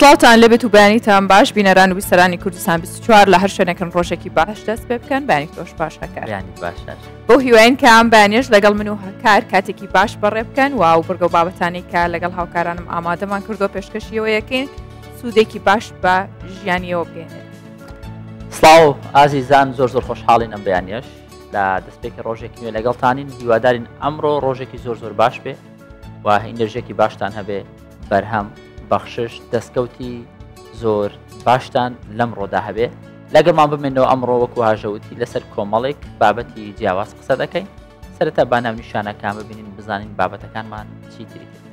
سلااوان لەبێت و بەیانیتان باش بینەران و ویسەرانی کوردستان 24 لە هەر شوێنەکەن ڕۆژێکی باش دەست پێ بکەن بانی تۆش باش هەکارانی باش بۆ هیوایەن کە ئەم بانێش لەگەڵ من و هەکار کاتێکی باش بەڕێ بکەن و و بگە و بابەتانی کە لەگەڵ هاوکارانم ئامادەمان کردو پێشکەشیەوە یەکەین سوودێکی باش بە ژیانیەوە بێنێت سلااو ئازی زان زۆر زۆر خۆشحاڵین ئەم بەیانێش لە دەستپێکی ڕۆژێکی نوێ لەگەڵتانین هیوادارین ئەمڕۆ ڕۆژێکی زۆر زۆر باش بێ و هینرژێکی باشتان هەبێ بەرهەم بەخشش دەستکەوتی زۆر باشتان لەم ڕۆدا هەبێ لەگەڵمان بمێنەوە ئەمڕۆ وەکو هاژەوتی لەسەر کۆمەڵێک بابەتی جیاواز قسە دەکەین سرەتا بانام نیشانەکان ببینین بزانین بابەتەکانمان چی تریکرد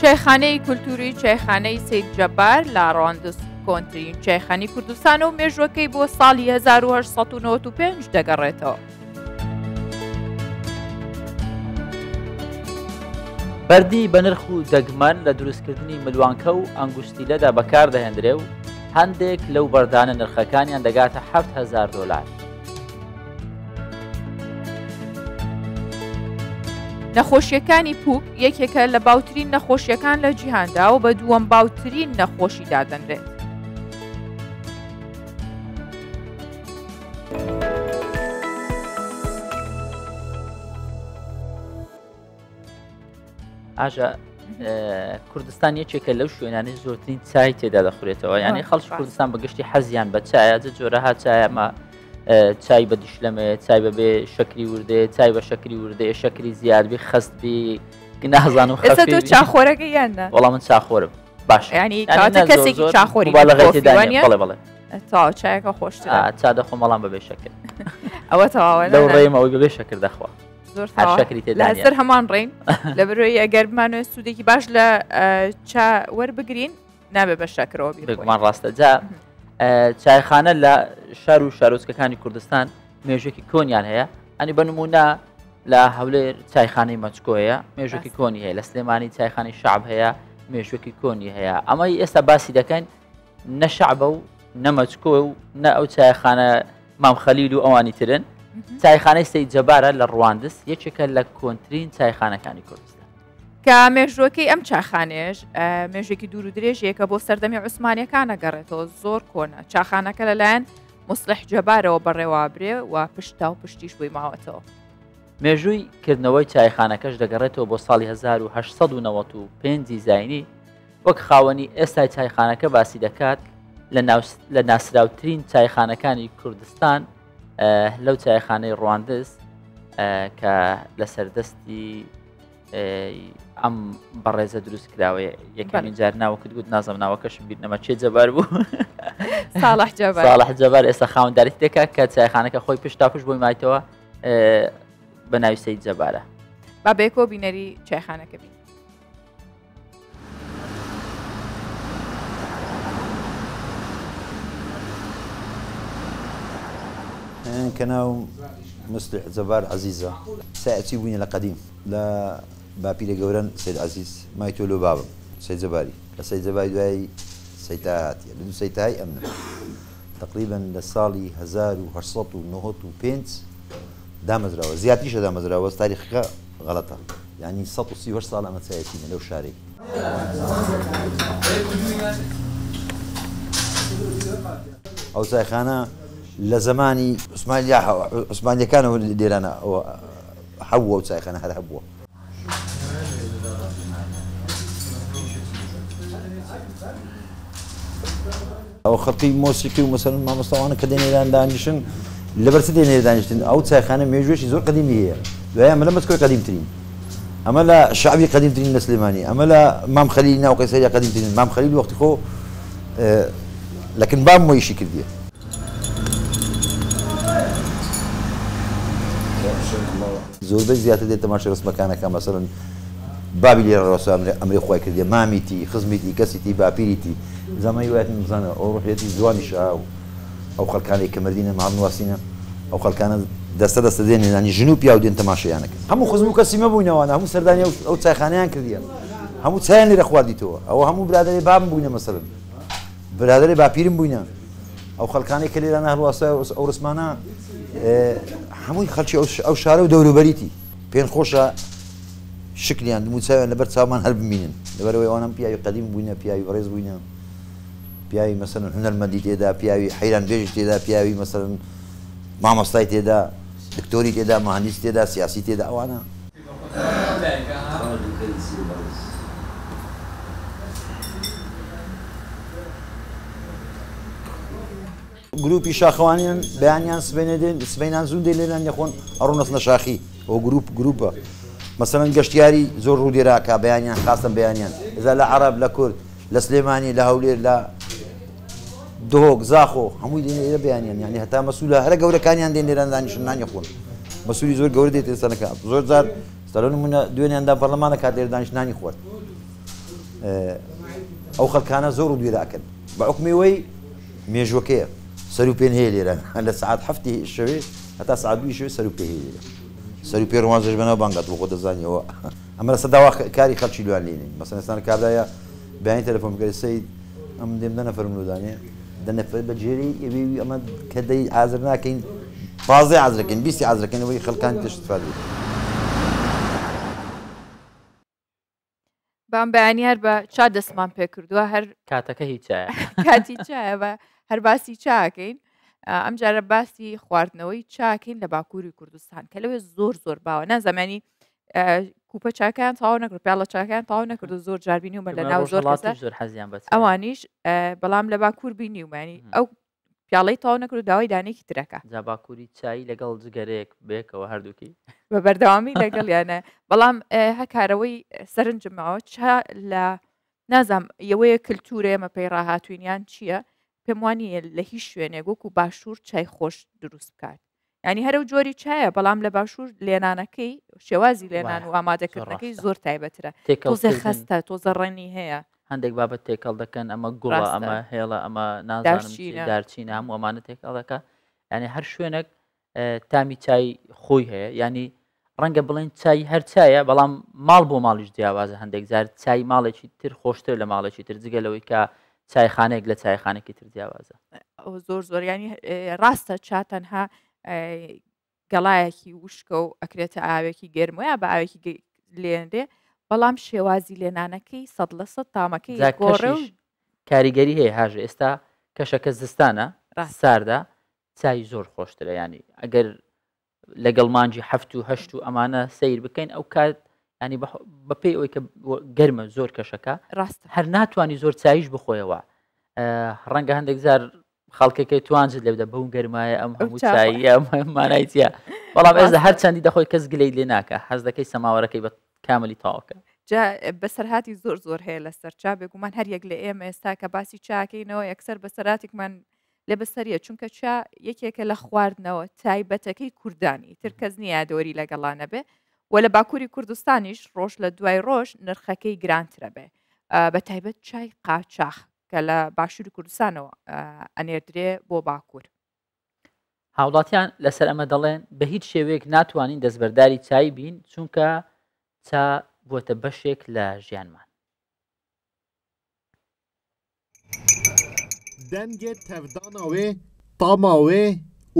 چایخانەی کولتوری چایخانەی سید جەبار لە ڕۆندس کۆنترین چایخانی کوردستان و مێژوەکەی بۆ ساڵی 1995 دەگەڕێتەوە. بەردی بە نرخ و دەگمەن لە دروستکردنی ملوانکە و ئەنگشتی لەدا بەکار دەهێنرێ و هەندێک لەو بەردانە نرخەکانیان دەگاتە 7هزار دلار. نەخۆشیەکانی پوک یەکێکە لە باوترین نەخۆشیەکان لە جیهاندا و بە دووەم باوترین نەخۆشی دادەنرێت. ئاژا کوردستان یەکێکە لەو شوێنانی زۆرترین چای تێدا دەخورێتەوە یعنی خەڵش کوردستان بەگشتی حەزیان بە چایە جۆرەها چایەمە چای بە دیشلەمێ چای بەبێ شکری وردێ چای بە شکری وردێ شکری زیادبی خستبی نازان و چاخۆرەکە یاندا وەڵام من چاخۆرم باش ینی کەسێکی چاخۆری بەڵێ تا چایەکە خۆش تا دەخۆ مەڵام بەبێ شکر ئەوە تەواوە لەو ڕێم ئەوی بەبێ شکر دەخوا زۆر لەسەر هەمان ڕین لە بروی ئەگەرمانە سوودێکی باش لە وەربگرین نابێ بە شکرەوە بیرمان ڕاستە جا چایخانە لە شار و شارۆچکەکانی کوردستان مێژێکی کۆنیان هەیە ئەنی بنممونە لە هەولێر چایخانەی مەچکۆیە مێژێکی کۆنی هەیە لە سلێمانی چایخانی شعب هەیە مێژوەکی کۆنی هەیە ئەمە ئێستا باسی دەکەین نە شعبە و نەمەچکۆ و نە ئەو چایخانە مامخەلیل و ئەوانی ترن چایخانەی سەی جەبارە لە ڕواندس یەکێکە لە کۆنتترین چایخانەکانی کوردستان کە مێژوەکەی ئەم چاخانێش مێژێکی دوور و درێژیەکە بۆ سەردەمی عوسمانیەکانە گەڕێتەوە زۆر کۆنە چاخانەکە لەلایەن مسلح جەبارەوە بەڕێوابرێ و پشتا و پشتیش بووی ماوەتەوە مێژووی کردنەوەی چایخانەکەش دەگەڕێتەوە بۆ ساڵی 1995 زینی وەک خاوەنی ئێستا چایخانەکە باسی دەکات لە ناسراوترین چایخانەکانی کوردستان و لەو چایخانەی ڕواندست کە لە سەردەستی ئەم بەڕێزە دروست کراوەیە یەکەمین جار ناوەکت گوت نازم ناوەکەشم بیر نەمە چێ جەبار بوو ساڵحجبار ئێستا خاوەندداری تێکا کە چایخانەکە خۆی پشتا پشت بۆی مایتەوە بە ناویسەی جەبارە با بێکۆ بینەری چایخانەکە بین كناو مصلح زبار عزيزة سأتي وين القديم لا بابي لجوران سيد عزيز ما يتولو بابا سيد زباري لسيد زباري دواي سيتاهات يعني بدو سيتاهي أمنا تقريبا لسالي هزار وهرسط ونهوت وبينس دامزراوة زياتيش دامزراوة تاريخك غلطة يعني سط وسي وش ما أما سياسينا لو شاري أو سايخانا لە زمانی عوسمانیا عوسمانیەکانەوە لێرانە حەوە و چایخانە هەر هەبووە ئەو خەتی مۆسیقی و مەسەر مامۆستاوانە کە دێنێران دانیشن لەبەرچ دێنێ دانیشتن ئەو چایخانە مێژێکی قديم هي هەیە ما ئەمە لە قديم ترين اما لا شعبي قديم ترين سلێمانی اما لا مام خەلی ناو قديم ترين مام خەلی وەختی خۆ آه، لكن بام مۆیشی کردیە زۆربەی زیاتر دێتە ماش که مەسەرن بابی لێرە ڕاستە ئەمری خۆی کردێ مامیتی خزمیتی کسیتی باپیریتی او وایەت بزانە ئەو او جوانی شاو ئەو خەلکانی کە او خلکانه نوواسینە ئەو خەلکانە دەستە دەستە دێن ینی ژنو پیا و همو تەماشەیانەکە هەموو خزم و کەسی مەبووینەوە هەموو او ئەو چایخانیان کردیان همو چایان رخوا خواردیتەوە ئەوە هەموو برادری بابم بووینە مثلا برادری باپیرم بووینە او خلکانه کە لێرە هەڵواسە او رسمانه. هەمووی خەلکی ئەو شارە و دەوروبەریتی پێن خۆشە شکلیان موچاویان لەبەر چامان هەر بمینن لەبەرەوەی ئەوانم پیاوی قدیم بووینە پیاوی ڕێز بووینە پیاوی مەسن هنەرمەدی تێدا پیاوی حیران بێژ تێدا پیاوی مەسەرن مامەستای تێدا دکتۆری تێدا مهندس تێدا سیاسی تێدا ئەوانە گروپی شاخەوانیان بەیانیان سبێنێن سبینان زوون دێ لێنان یخۆن ئەڕوونەس لە شاخی ئەو گروپ گروپە مەسەن گەشتیاری زۆر ڕوودێراکە بەیانیان خاستم بەیانیان ئەزا لە عرب لە کورد لە سلێمانی لە هەولێر لە دۆک زاخۆ هەمووی دێنێرە بەیانیان یانی هەتا مەسوولە هەر گەورەکانیان دێن لێرانزانانیشنان یخۆن مەسوولی زۆر گەورە دێت ئێستانەکە زۆر زار سەرۆن منە دوێنیاندا پەرلەمانە کات لێردانیشنانی خۆرد ئەو خەکانە زۆر و دوێراکەن بە حکمەوەی مێژوەکەیە انا ساعات حفتي الشوي حتى ساعات بي شوي سعبی بين هيلي و بين روان سەری پێ ڕوانزش بەنەوە بانگات بۆ خۆ دەزانیەوە ئەمە لە سەداوا کاری خەڵکی لوان لێنین مەسەنستان کابراە بیانی تەلفۆن بکەی سید ئەم دێم دەنە فەرمودانێ دەنەفر بە جێری ئێوی ئەمە کە دەی ئازر ناکەین پازی ئازرەکەین بیستی ئازرەکەینەوەی خەڵکان تشتفادی. بام بەیانی هەر بە چا دەسمان پێ کردووە هەر کاتەکە هیچه کاتی چایە بە هەرباسی چاکەین ئەم جارە باسی خواردنەوەی چاکەین لە باکووری کوردستان کە لەوێ زۆر زۆر باوە نازەمانی کوپە چاکیان تاو نەکرد پیاڵە چاکیان تاو نەکرد و زۆر جاربینی ومە لە ناو زۆر زۆر حەزیان بە ئەوانیش بەڵام لە باکوور بینی ومانی ئەو پیاڵەی تاو نەکرد داوای دانێکی ترەکە جا باکووری چایی لەگەڵ جگەرێک بێکەوە هەردووکی بە بەردەوامی لەگەڵیانە بەڵام هەکارەوەی سەرنجماوە چا لە نازام یەوەیە کللتورێ مە پەیڕاهاتوینیان چییە؟ پێم وانیە لە هیچ شوێنێک وەکو باشوور چای خۆش دروست بکات ینی هەرو جۆری چایە بەڵام لە باشوور لێنانەکەی شێوازی لێنان و ئامادەکردنەکەی زۆر تایبەترە تۆزە خستە تۆزە ڕێنی هەیە هەندێک بابەت تێکەڵ دەکەن ئەمە گوڵە ئەمە هێڵە ئەمە نازارچی نام ومانە تێکەڵ دەکە ینی هەر شوێنێک تامی چای خۆی هەیە ینی ڕەنگە بڵێن چای هەرچایە بەڵام ماڵ بۆ ماڵیش جیاوازە هەندێک زار چای ماڵێکی تر خۆشتر لە ماڵێکی تر جگەلەوەی کە چایخانێک لە چایخانێکی تر جیاوازە زۆر زۆریانی ڕاستە چاتەنها گەڵایەکی وشکە و ئەکرێتە ئاوێکی گرممویە بە ئاوێکی لێنرێ بەڵام شێوازی لێنانەکەی سەد لە سە تامەکەی گۆڕە کاریگەری هەیە هاژ ئێستا کەشەکە زستانە ساردا چای زۆر خۆشترە ینی ئەگەر لەگەڵ مانجی هەفت و هەشت و ئەمانە سیر بکەین ئەو کات ئەنی بە پێی ئەوی کە گەرمە زۆر کەشەکە ڕاست هەر ناتوانانی زۆر چاویش بخۆیەوە ڕەنگە هەندێک زار خەڵکەکەی توانجد لێدە بەون گەرمایە ئەم هەمووچاییمانایتە بەڵام ئێزە هەر چندی دەخۆی کەس گلەی لێ ناکە حەز دەکەی سەماوەەکەی بە کاملی تاواکە. بەسەرهاتی زۆر زۆر هەیە لە سەرچا بێگومان هەریەک لە ئێمە ئێستا کە باسی چاکەینەوە یەکسەر بەسەراتێکمان لێ بەسەریە چونکە چا یەکێکە لە خواردنەوە تایبەتەکەی کوردانی تر کەس نییە دۆری لەگەڵانە بێ و لە باکووری کوردستانیش ڕۆژ لە دوای ڕۆژ نرخەکەی گرانترە بێ بە تایبەت چای قاچاخ کە لە باشووری کوردستانەوە ئەنێردرێ بۆ باکوور هاوڵاتیان لەسەر ئەمە دەڵێن بە هیچ شێوەیەک ناتوانین دەستبەرداری چای بین چونکە چا بووە بەشێک لە ژیانمان dengê tevdana wê, tama wê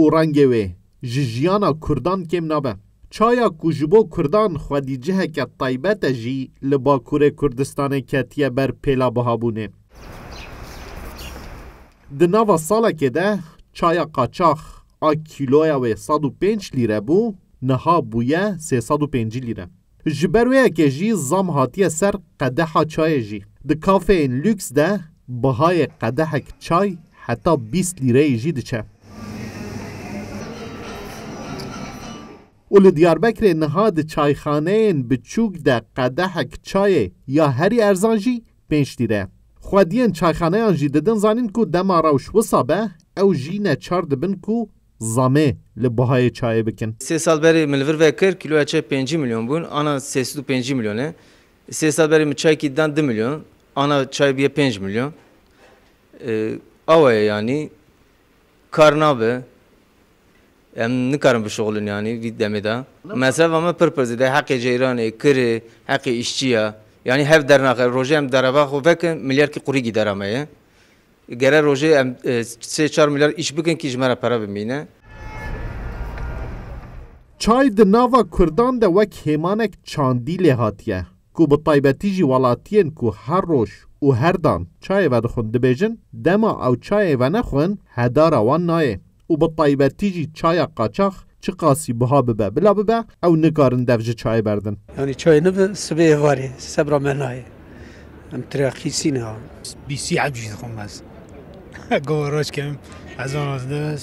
û rengê wê ji jiyana Kurdan kêm nabe. چایا کوجبو کردان خدیجه که طیبت جی لباکور کردستان کتیه بر پیلا بهابونه. در نوا سالا که ده چایا قاچاخ آ و 105 لیره بو نها بویا 305 لیره. جبروی که جی زم هاتیه سر قده ها چای جی. در کافه این لکس ده بهای قده چای حتی 20 لیره جی دچه. û li Diyarbekirê niha di çayxaneyên biçûk de qedehek çayê ya herî erzan jî pênç tîre. Xwediyên çayxaneyan jî didin zanîn ku dema rewş wisa be ew jî ne çar dibin ku zamê li bihayê çayê bikin. Sê sal berê min li vir ve kir kiloya çay 5 milyon bûn, ana sêsî û 5 milyon e. Sê sal berê min çaykî dan 2 milyon, ana ام نکارم بشغلن یعنی وی دمه دا مثلا ما پرپر زده حق جیرانه کری حق اشچیه یعنی هف در نخر روزه ام دروا خو بک میلیارد کی قوری گیدرمه گره روزه ام 3 4 میلیارد اش بکن کی جمره پره بمینه چای د ناوا کوردان د وک هیمانک چاندی له هاتیه کو په طایبتی جی ولاتین کو هر روش او هر دان چای و د خوند بجن دما او چای و نه خون هدار وان نایه و به تایبەتی جی چای قاچاخ چ قاسی بها ببه بلا ببه او نگارن دفج چای بردن یعنی چای نه سبێ هوارێ سەبرا منایە ئەم ترەخی سینەوە بیسی از دخۆم بەس گۆڕۆژ کەم از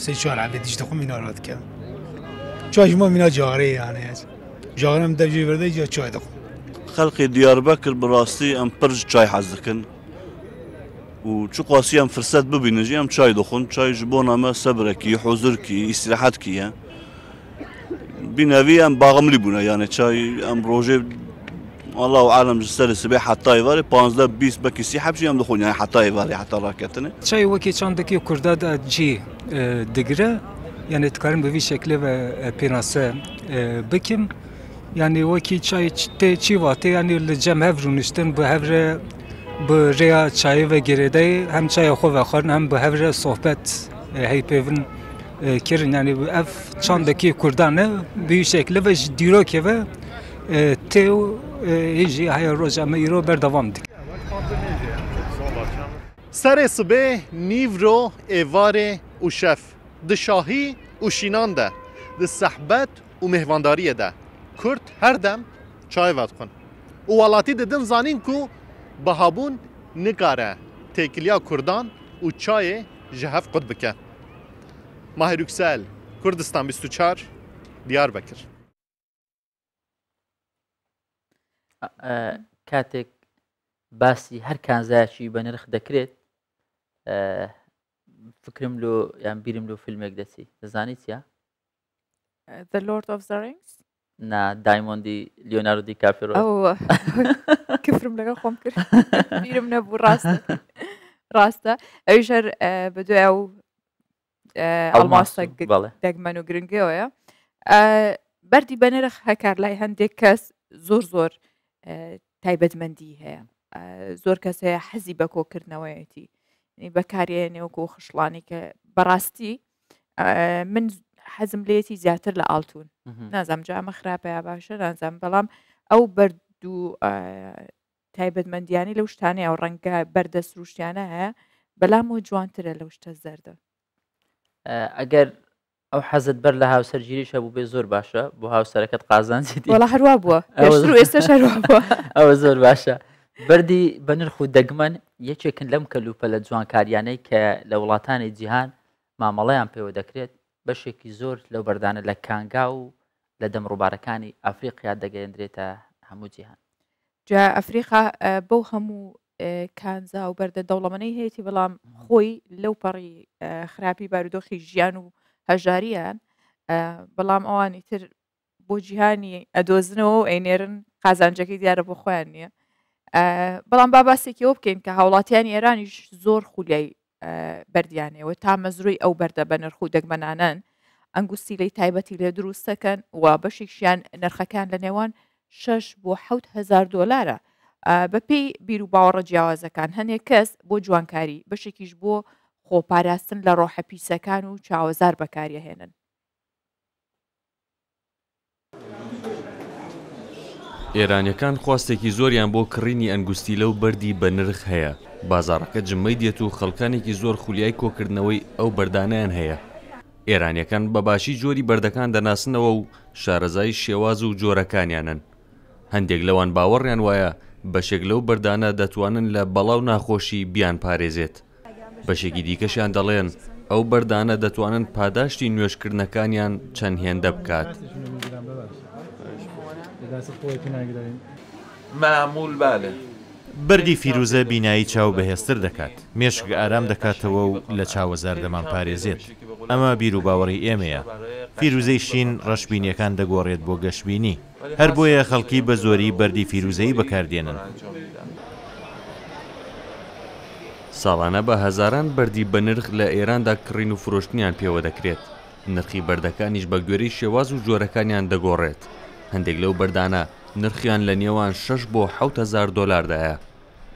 سێ چوار عبێتیش دخۆم مینۆڕات چای ما مینا یعنی هست. جارم دەبژێ برده یا چای خلق دیار بکر براستی ام پرچ چای حزکن و چو قاسی هم فرصت ببینه جی هم چای دخون چای جبون همه صبر کی حضور کی استراحت کیه بینوی هم باغملی بونه یعنی چای هم روژه Allah alem seri sebe hatta var, panzda bis baki si hepsi yam dokun yani hatta var hatta raketine. Çay vaki çandaki kurda da ci e, digre yani tıkarım bir şekli ve e, pinase e, bikim yani vaki çay te çi vate yani le cem hevrun üstten bu hevre به ریا چای و گریده هم چای خو و خورن هم به هر صحبت هی پیون کرن یعنی اف چندکی کردانه به شکل و که و تیو ایجی های روز اما رو بر دید سر صبح نیو رو ایوار اوشف د شاهی اوشینان ده ده صحبت و مهوانداری ده کرد هر دم چای ود کن اوالاتی ولاتی زنین کو bihabûn nikare têkiliya Kurdan û çayê ji hev qut bike. Mahir Rüksel, Kurdistan 24, Diyarbakir. کاتێک باسی هەر کانزایکی بە نرخ دەکرێت فکرم لۆ یان بیرم لۆ film دەچی دەزانیت یا The Lord of the Rings دایمۆندی لیۆناردی کافر کفرم لەگەڵ خۆم کرد بیرم نەبوو ڕاستە ڕاستە ئەویژەر بەدوێ ئەو ئەڵماسە دەگمەن و گرنگەوەیە بەری بەنرخ هەکار لای هەندێک کەس زۆر زۆر تایبەتمەندی هەیە زۆر کەس هەیە حەزی بە کۆکردنەوەیەتی بەکارێنێوەکو و خشڵانی کە بەڕاستی من حەزم لێتی زیاتر لە ئالتون نازام جا ئەمە خراپەیە باشە نازانم بەڵام ئەو بەردوو تایبەتمەندیانی لەو شتانێ ئەو ڕەنگە بەردەست روشتیانە هەیە بەلام و جوانترە لەو شتە زەردە ئەگەر ئەو حەزت بەر لە هاوسەرگیریش هەبوو بێ زۆر باشە بۆ هاوسەرەکەت قازان وڵ هەروە بووە ئێستا ئەوە زۆر باشە بردی بە نرخ و دەگمەن یەکێکن لەم کەلوپە لە جوانکاریانەی کە لە وڵاتانی جیهان مامەڵەیان پێوە دەکرێت بەشێکی زۆر لەو بەردانە لە کانگا و لە دەمڕووبارەکانی ئەفریقیا دەگەیەندرێتە هەموو جیهان جا ئەفریقا بۆ هەموو کانزا و بەردە دەوڵەمەەی هەیەی بەڵام خۆی لەو پەڕی خراپی بارودۆخی ژیان و هەژاریان بەڵام ئەوانی تر بۆ جیهانی ئەدۆزنەوە و ئەینێرن قازانجەکەی دیارە بۆ خۆیان نییە بەڵام باباسێکی ئەو بکەین کە هاوڵاتیانی ئێرانیش زۆر خولیای بەردیانەوە تا مەزروی ئەو بەردە بە نرخ و دەگمەنانەن ئەنگوسی لی تایبەتی لێ دروستەکەن و بەشێکشیان نرخەکان لە نێوان 6 بۆ 1000 دلارە بەپێی بیر و باوەڕە جیاوازەکان هەنێک کەس بۆ جوانکاری بەشێکیش بۆ خۆپاراستن لە ڕۆحەپیسەکان و چاوەزار بەکارهێنن ئێرانیەکان خواستێکی زۆریان بۆ کڕینی ئەنگستی لەو بەری بە نرخ هەیە بازارەکە جممەی دێت و خەڵکانێکی زۆر خولیای کۆکردنەوەی ئەو بەردانیان هەیە ئێرانیەکان بەباشی جۆری بەردەکان دەناسنەوە و شارەزای شێواز و جۆرەکانیانن هەندێک لەوان باوەڕیان وایە بەشێک لەو بەردانە دەتوانن لە بەڵاو ناخۆشی بیان پارێزێت بەشێکی دیکەشیان دەڵێن ئەو بەردانە دەتوانن پاداشتی نوێشکردنەکانیان چەند هێندە بکات. معمول بله بردی فیروزە بینایی چاو بەهێستر دەکات مێشک ئارام دەکاتەوە و لە چاوەزار دەمان پارێزێت ئەمە بیر و باوەڕی ئێمەیە فیروزەی شین ڕەشببینیەکان دەگۆڕێت بۆ گەشتبینی هەر بۆیە خەڵکی بە زۆری بەردی فیروزەی بەکاردێنن ساڵانە بە هەزاران بەردی بە نرخ لە ئێراندا کڕین و فرۆشتنیان پێوە دەکرێت نرخی بەردەکانیش بە گوێرەی شێواز و جۆرەکانیان دەگۆڕێت هەندێک لەو بەردانە نرخیان لە نێوان 6 بۆ 1000 دلارردایە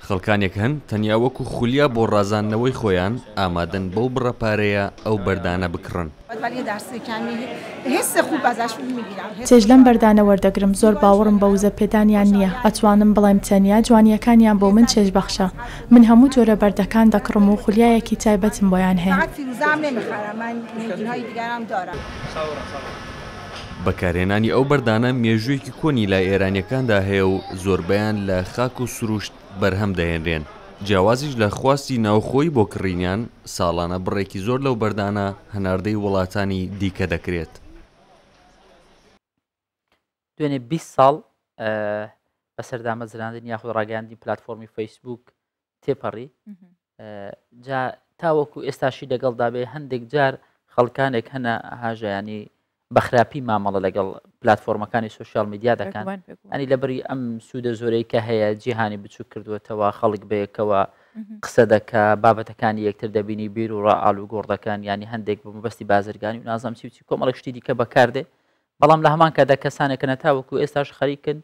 خەڵکانێک هەن تەنیا وەکو خولیا بۆ ڕازانەوەی خۆیان ئامادەن بەو بڕەپارەیە ئەو بەردانە بکڕن چێژ لەم بەردانە وەردەگرم زۆر باوەڕم بە وزە پێدانیان نییە ئەتوانم بڵێم تەنیا جوانیەکانیان بۆ من چێژبەخشە من هەموو جۆرە بەردەکان دەکڕم و خولیایەکی تایبەتم بۆیان هەیە. بەکارێنانی ئەو بەردانە مێژوویەکی کۆنی لای ئێرانیەکاندا هەیە و زۆربیان لە خاک و سروشت بەرهەم دەهێنرێن جیاوازیش لە خواستی ناوخۆی بۆ کڕینیان ساڵانە بڕێکی زۆر لەو بەردانە هەناردەی وڵاتانی دیکە دەکرێت دوێنێ 20 ساڵ بەسەردامە زراندن یاخود ڕاگەاندی پلتفۆمی فەیسبوک تێپەڕی جا تاوەکو ئێستاشی لەگەڵ دابێ هەندێک جار خەڵکانێک هەنا هاژیانی بەخراپی مامەڵە لەگەڵ پلتفۆرمەکانی سوسیال میدیا دەکەن ئەنی لەبری ئەم سوودە زۆرەی کە هەیە جیهانی بچوو کردوێتەوە خەڵک بەیەکەوە قسە دەکە بابەتەکانی یەکتر دەبینی بیر و ڕعاالو گۆڕدەکان ینی هەندێک بمبەستی بازرگانی و نازام چیچی کۆمەڵک شتی دیکە بەکاردێ بەڵام لە هەمان کەدا کەسانێکە نەتاوەکو ئێستاش خەریکن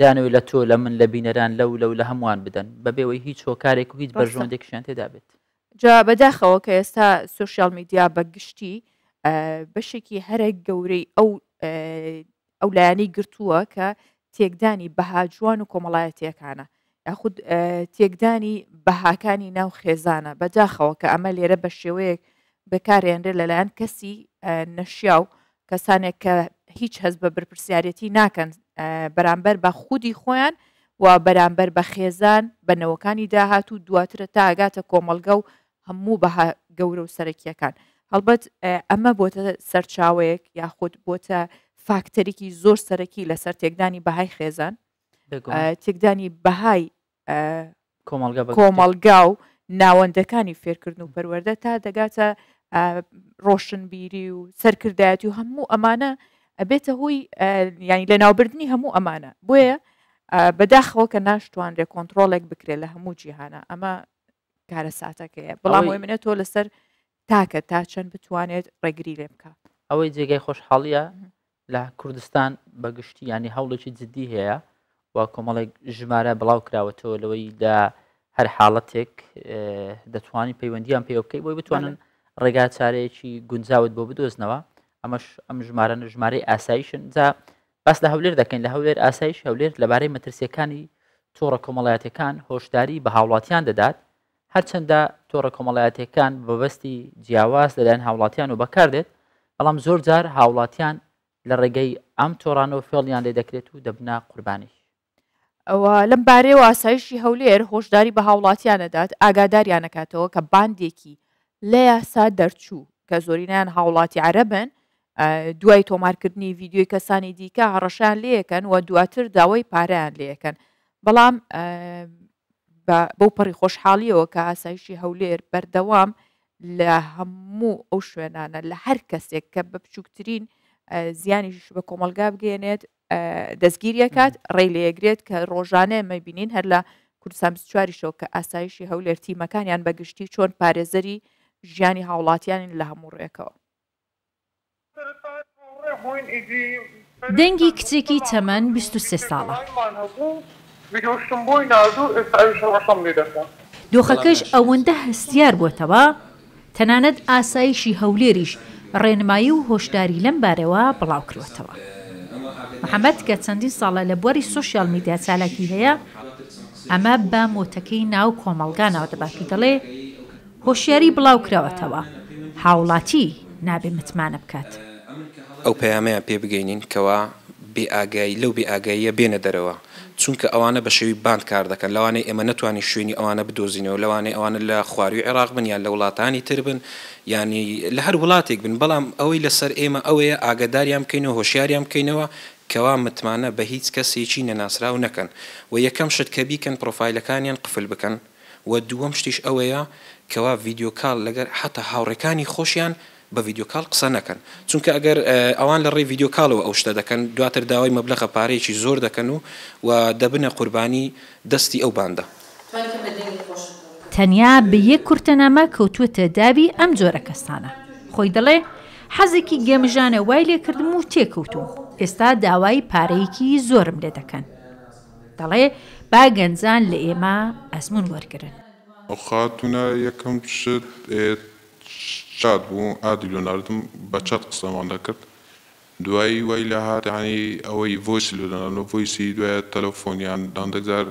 دانوێت لە تۆ لە من لە بینەران لەو لەو لە هەمووان بدەن بەبێەوەی هیچ چۆکارێک و هیچ بەژۆندێک شان تێدا بێت جا بەداخەوە کە ئێستا سوسیال میدیا بەگشتی بەشێکی هەرە گەورەی ئەو ئەو لایەنەی گرتووە کە تێکدانی بەهاجوان و کۆمەڵایەتیەکانە یاخود تێکدانی بەهاکانی ناو خێزانە بەداخەوە کە ئەمە لێرە بە شێوەیەک بەکارێنرێ لەلایەن کەسی نەشیا و کەسانێک کە هیچ هەز بە برپرسیارەتی ناکەن بەرامبەر بە خودی خۆیان و بەرامبەر بە خێزان بەنەوەکانی داهات و دواترە تا ئاگاتە کۆمەلگە و هەموو بەها گەورە و سەرەکیەکان هەڵبەت ئەمە بۆتە سەرچاوەیەک یاخود بۆتە فاکتەرێکی زۆر سەرەکی لەسەر تێکدانی بەهای خێزان تێکدانی بەهای کۆمەلگا و ناوەندەکانی فێرکردن و پەروەەردە تا دەگاتە ڕۆشنبیری و سەرکردایەتی و هەموو ئەمانە ئەبێتە هۆی ینی لە ناوبردننی هەموو ئەمانە بۆیە بەداخەوە کە ناشتوانرێ کۆنتترۆلێک بکرێت لە هەموو جیهانە ئەمە کارە ساتەکەەیە بەڵام منێت تۆ لەسەر تاکە تا چەند بتوانێت ڕێگری لێ بکە ئەوەی جێگای خۆشحاڵیە لە کوردستان بەگشتی ینی هەوڵێکی جددی هەیە و کۆمەڵێک ژمارە بڵاو کراوەتەوە لەوەی دا هەر حاڵەتێک دەتوانین پەیوەندیان پێ بکەی بۆی بتوانن ڕێگا چارەیەکی گونجاوت بۆ بدۆزنەوە ئەمەش ئەم ژمارە ژمارەی ئاسایشن جا باس لە هەولێر دەکەین لە هەولێر ئاسایش هەولێر لەبارەی مەترسیەکانی تۆڕە کۆمەڵایەتەکان هۆشداری بە هاوڵاتیان دەدات هەرچەندە تۆڕە کۆمەڵایەتەکان بەبستی جیاواز لەلایەن هاوڵاتیان و بەکاردێت بەڵام زۆر جار هاوڵاتیان لە ڕێگەی ئەم تۆرانەوە فێڵیان لێ دەکرێت و دەبنا قوربانی لەم بارەیەوە ئاسایشی هەولێر هۆشداری بە هاوڵاتیانەدات ئاگاداریانەکاتەوە کە باندێکی لە یاسا دەرچوو کە زۆرینیان هاوڵاتی عربن دوای تۆمارکردنی ویددیوی کەسانی دیکە هەڕەشان لەکەن و دواتر داوای پارەیان لەکەن بەڵام بەو پەڕی خۆشحاڵیەوە کە ئاسایشی هەولێر بەردەوام لە هەموو ئەو شوێنانە لە هەر کەسێک کە بە بچووکترین زیانیش بە کۆمەلگا بگەێنێت دەستگیریەکات ڕێ لەیەگرێت کە ڕۆژانە مەبینین هەر لە کوردستان چواریشەوە کە ئاسایشی هەولێر تیمەکانیان بەگشتی چۆن پارێزەری ژیانی هاوڵاتیانین لە هەموو ڕێکەوە. دەنگی کچێکی تەمەەن 23 ساڵە. بیرۆشتم بۆی نردوو ئێستا ئەوشەڕەشەم لێ دەکەم دۆخەکەش ئەوەندە هەستیار بۆتەوە تەنانەت ئاسایشی هەولێریش ڕێنمایی و هۆشداری لەم بارەوە بڵاو کردەوە محەممەد کە چەندین ساڵە لە بواری سوسیال میدیا چالاکی هەیە ئەمە بە مۆتەکەی ناو کۆمەلگانەوە دەباتی دەڵێ هۆشیاری بڵاو کراوەتەوە هاوڵاتی نابێ متمانە بکات ئەو پەیامەیە پێ بگەینین کەوا بێ ئاگایی لەو بێ ئاگاییە بێنە دەرەوە چونکە ئەوانە بە شێوی باند کار دەکەن لەوانەی ئێمە نتوانانی شوێنی ئەوانە بدۆزینەوە لەوانەیە ئەوانە لە خواروی عێراق بن یان لە وڵاتانی تر بن ینی لە هەر وڵاتێک بن بەڵام ئەوەی لەسەر ئێمە ئەوەیە ئاگداریان بکەینەوە هۆشیاریان بکەینەوە کەوا متمانە بە هیچ کەسێکی نەناسرا و نەکەن و یەکەم شت کە بیکەن پرۆفایلەکانیان قفل بکەن و دووەم شتیش ئەوەیە کەوا ڤیددیوکال لەگەر حتا هاوڕەکانی خۆشیان بە ڤیددیوکال قسە نەکەن چونکە ئەگەر ئەوان لە ڕێ ڤیددیوکالەوە ئەو شتە دەکەن دواتر داوای مەبلەخە پارێکی زۆر دەکەن و و دەبنە قوربانی دەستی ئەو باندە. تەنیا بە یەک کورتەنامە کەوتوتە داوی ئەم جۆرە کەستانە خۆی دەڵێ حەزێکی گەمژانە وای لێکردم و تێکەوتوم ئێستا داوای پارەیەکی زۆرم لێ دەکەن دەڵێ با گەنجان لە ئێمە ئەزمون وەرگن ئەو خاتونە یەکەم شت شاد بوو ئادی لۆ ناردم بە چەت قسەمان دەکرد دوایی وای لە هاتانی ئەوەی ڤۆیس لۆ دەناڵۆ ڤۆیسی دوایە تەلەفۆنیان داندەگزار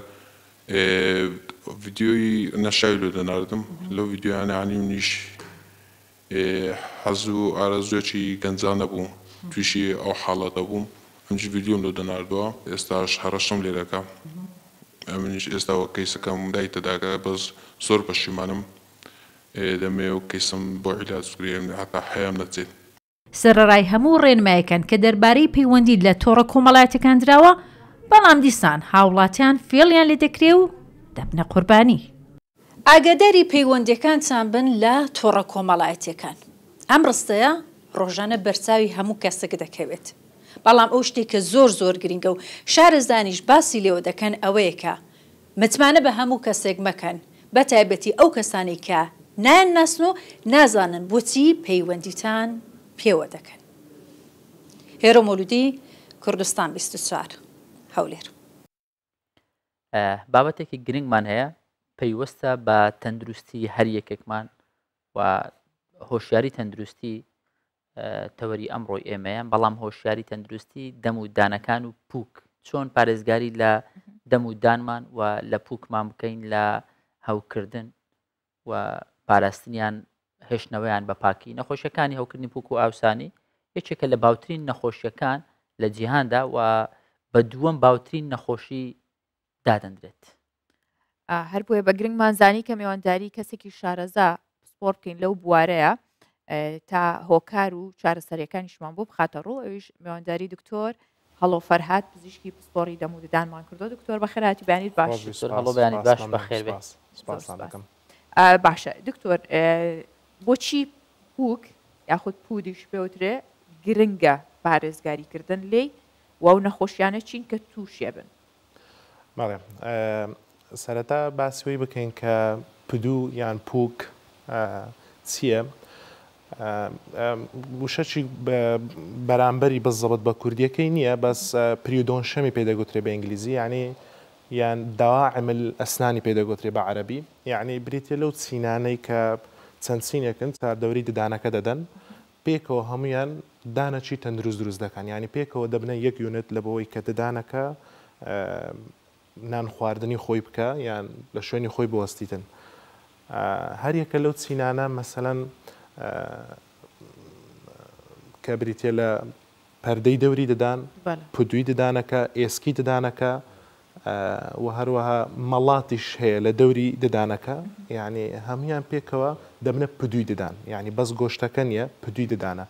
ڤیددیۆی نەشای لۆ دەناردم لەو ڤیددیویانانی منیش حەز و ئارەزۆکی گەنجانە بوو تویشی ئەو حاڵەتە بووم ئەمج ڤیددیۆم لۆ دەناردووە ئێستاش هەرەشم لێرەکە ئەمنیش ئێستا وەکەیسەکەم دایتەداگە بەس زۆر پەشیمانم دەمێ و کەسم بۆ عیلاجگرێن حتا حەیەم نەچێت سەرڕای هەموو ڕێنمایەکەن کە دەربارەی پەیوەندی لە تۆڕە کۆمەڵاتەکان درراوە بەڵام دیسان هاوڵاتیان فێڵیان لێ دەکرێ و دەبنە قوربانی ئاگاداری پەیوەندەکان چان بن لە تۆڕە کۆمەڵایەتەکان ئەم ڕستەیە ڕۆژانە بەرچاوی هەموو کەسێک دەکەوێت بەڵام ئەو شتێک کە زۆر زۆر گرنگە و شارەزانیش باسی لێوە دەکەن ئەوەیەکە متمانە بە هەموو کەسێک مەکەن بەتایبەتی ئەو کەسانی کە نایەن ناسن و نازانن بۆچی پەیوەندیتان پێوە دەکەن هێرە مۆلودی کوردستان 24 هەولێر بابەتێکی گرنگمان هەیە پەیوەستە بە تەندروستی هەر یەکێکمان و هۆشیاری تەندروستی تەوەری ئەمڕۆی ئێمەیان بەڵام هۆشیاری تەندروستی دەم و دانەکان و پوک چۆن پارێزگاری لە دەم و دانمان و لە پوکمان بکەین لە هەوکردن و پاراستنیان هێشتنەوەیان بە پاکی نەخۆشیەکانی هەوکردنی پوک و ئاوسانی یەکێکە لە باوترین نەخۆشیەکان لە جیهاندا و بە دووەم باوترین نەخۆشی دادەندرێت هەر بۆیە بە گرنگمانزانی کە میێوانداری کەسێکی شارەزا سپۆرت بکەین لەو بوارەیە تا هۆکار و چارەسەریەکانی شمان بۆ بخاتە ڕوو ئەویش میوانداری دکتۆر هەڵۆ فەرهاات پزیشکی پسپۆری دەموددانمان کردو دکتۆر بە خراتی بیانیت باش هەڵۆ بیانی باش بەخێ باشە دکتۆر بۆچی پوک یاخود پودیش پێوترێ گرنگە پارێزگاریکردن لێی واو نەخۆشیانە چین کە تووشێ بن ماڵێ سەرەتا باسیەوەی بکەین کە پدوو یان پوک چییە؟ وشەچی بەرامبەری بەزەبەت بە کوردیەکەی نییە بەس پریودۆن شەمی پێدەگوترێ بە ئینگلیزی ینی یان داواعمل ئەسنانی پێدەگوترێ بە عەربی یعنی بریتە لەو چینانەی کە چەندسینێکن چاردەوری ددانەکە دەدەن پێکەوە هەمویان دانەچی تەندروست دروست دەکەن ینی پێکەوە دەبنە یەک یونت لە بەوەی کە ددانەکە نان خواردنی خۆی بکە یان لە شوێنی خۆی بوەستیتن هەر یەکە لەو چینانە مەسەەن کە بریتە لە پەردەی دەوری ددان پودووی ددانەکە ئێسکی ددانەکە و هەروەها مەڵاتیش هەیە لە دەوری ددانەکە یعنی هەمویان پێکەوە دەبنە پدووی ددان یعنی بەس گۆشتەکە نیە پدووی ددانە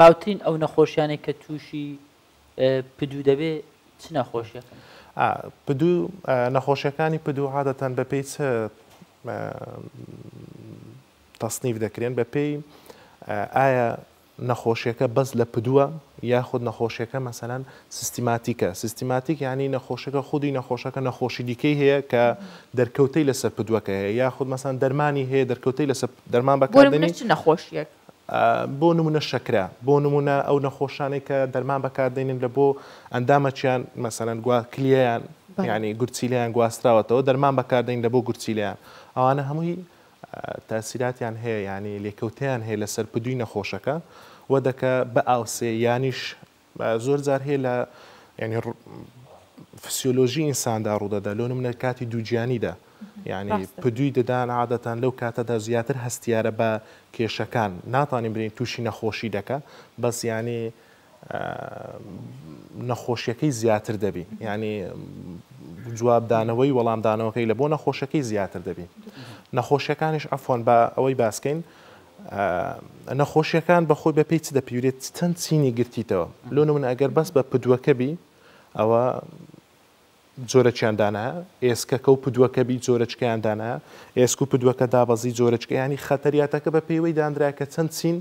باوترین ئەو نەخۆشیانێک کە تووشی پدوو دەبێ چ نەخۆشیەکە پدوو نەخۆشیەکانی پدوو عادەتەن بە پێی تەسنیف دەکرێن بە پێی ئایا نەخۆشیەکە بەس لە پدووە یاخود نەخۆشیەکە مەسەلاەن سیستیماتیکە سیستیماتیک ینی نەخۆشەکە خودی نەخۆشەکە نەخۆشی دیکەی هەیە کە دەرکەوتەی لەسەر پدوەکە هەیە یاخود مەسان دەرمانی هەیە دەرکەوتەی لەسەر دەرمان بەکردنی نەخۆشیەک بۆ نمونە شەکرا بۆ نمونە ئەو نەخۆشانەی کە دەرمان بەکاردێنین لە بۆ ئەندامەچیان مەسەەن گووا کلیان ینی گورچیلیان گواستراوەتەوە دەرمان بەکاردەین لە بۆ گورچیلیان ئەوانە هەمووی تاسیراتیان هەیە ینی لێکەوتیان هەیە لەسەر پدووی نەخۆشەکە وە دەکە بە ئاوسێ یانیش زۆر جار هەیە لە ینی فسیۆلۆژی ئینساندا ڕوودەدا لۆ منە کاتی دووجیانیدا یعنی پدووی دەدان عادەتان لەو کاتەدا زیاتر هەستیارە بە کێشەکان ناتانین برین تووشی نەخۆشی دەکە بەس ینی نەخۆشیەکەی زیاتر دەبین ینی جوابدانەوەی وەڵامدانەوەکەی لە بۆ نەخۆشەکەی زیاتر دەبین نەخۆشیەکانیش ئەفۆن بە ئەوەی باسکەین نەخۆشیەکان بەخۆی بە پێی چ دەپیورێت چەند چینی گرتیتەوە لۆنە من ئەگەر بەس بە پدوەکەبی ئەوە جۆرە چیاندانە ئێسکەکە و پدوەکەبی جۆرەچکیاندانە ئێسک و پدوەکە دابەزی جۆرەچکیانی خەتەریاتەکە بە پێیوەی دانراکە چەند چین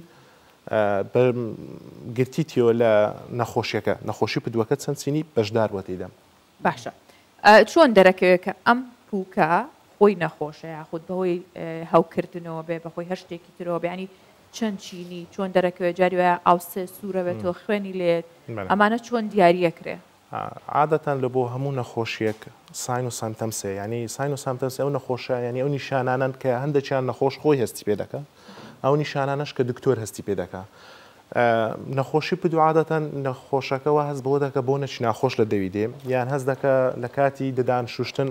گرتیتیەوە لە نەخۆشیەکە نەخۆشی پدوەکە چەند چینی بەشدار وەتیدەم باشە چۆن دەرەکەوێت کە ئەم پوکە خۆی نەخۆشە یاخود بەهۆی هەوکردنەوە بێ بەخۆی هەشتێکی ترەوە بیانی چەند چینی چۆن دەرەکەوێ جاریوە ئاوسێ سوورە بێت تۆ خوێنی لێت ئەمانە چۆن دیارەکرێ عادەتەن لە بۆ هەموو نەخۆشیەک ساین و سامتەمسێ ینی ساین و سامتەمس ئەو نەخۆشە ینی ئەو نیشانانند کە هەندێکیان نەخۆش خۆی هەستی پێ دەکە ئەو نیشانانش کە دکتۆر هەستی پێ دەکە. نەخۆشی پدوعادەتەن نەخۆشەکەەوە هەست بۆ دەکە بۆ نەچی ناخۆش لە دەوی دێ یان هەست دەکە لە کاتی ددان شوشتن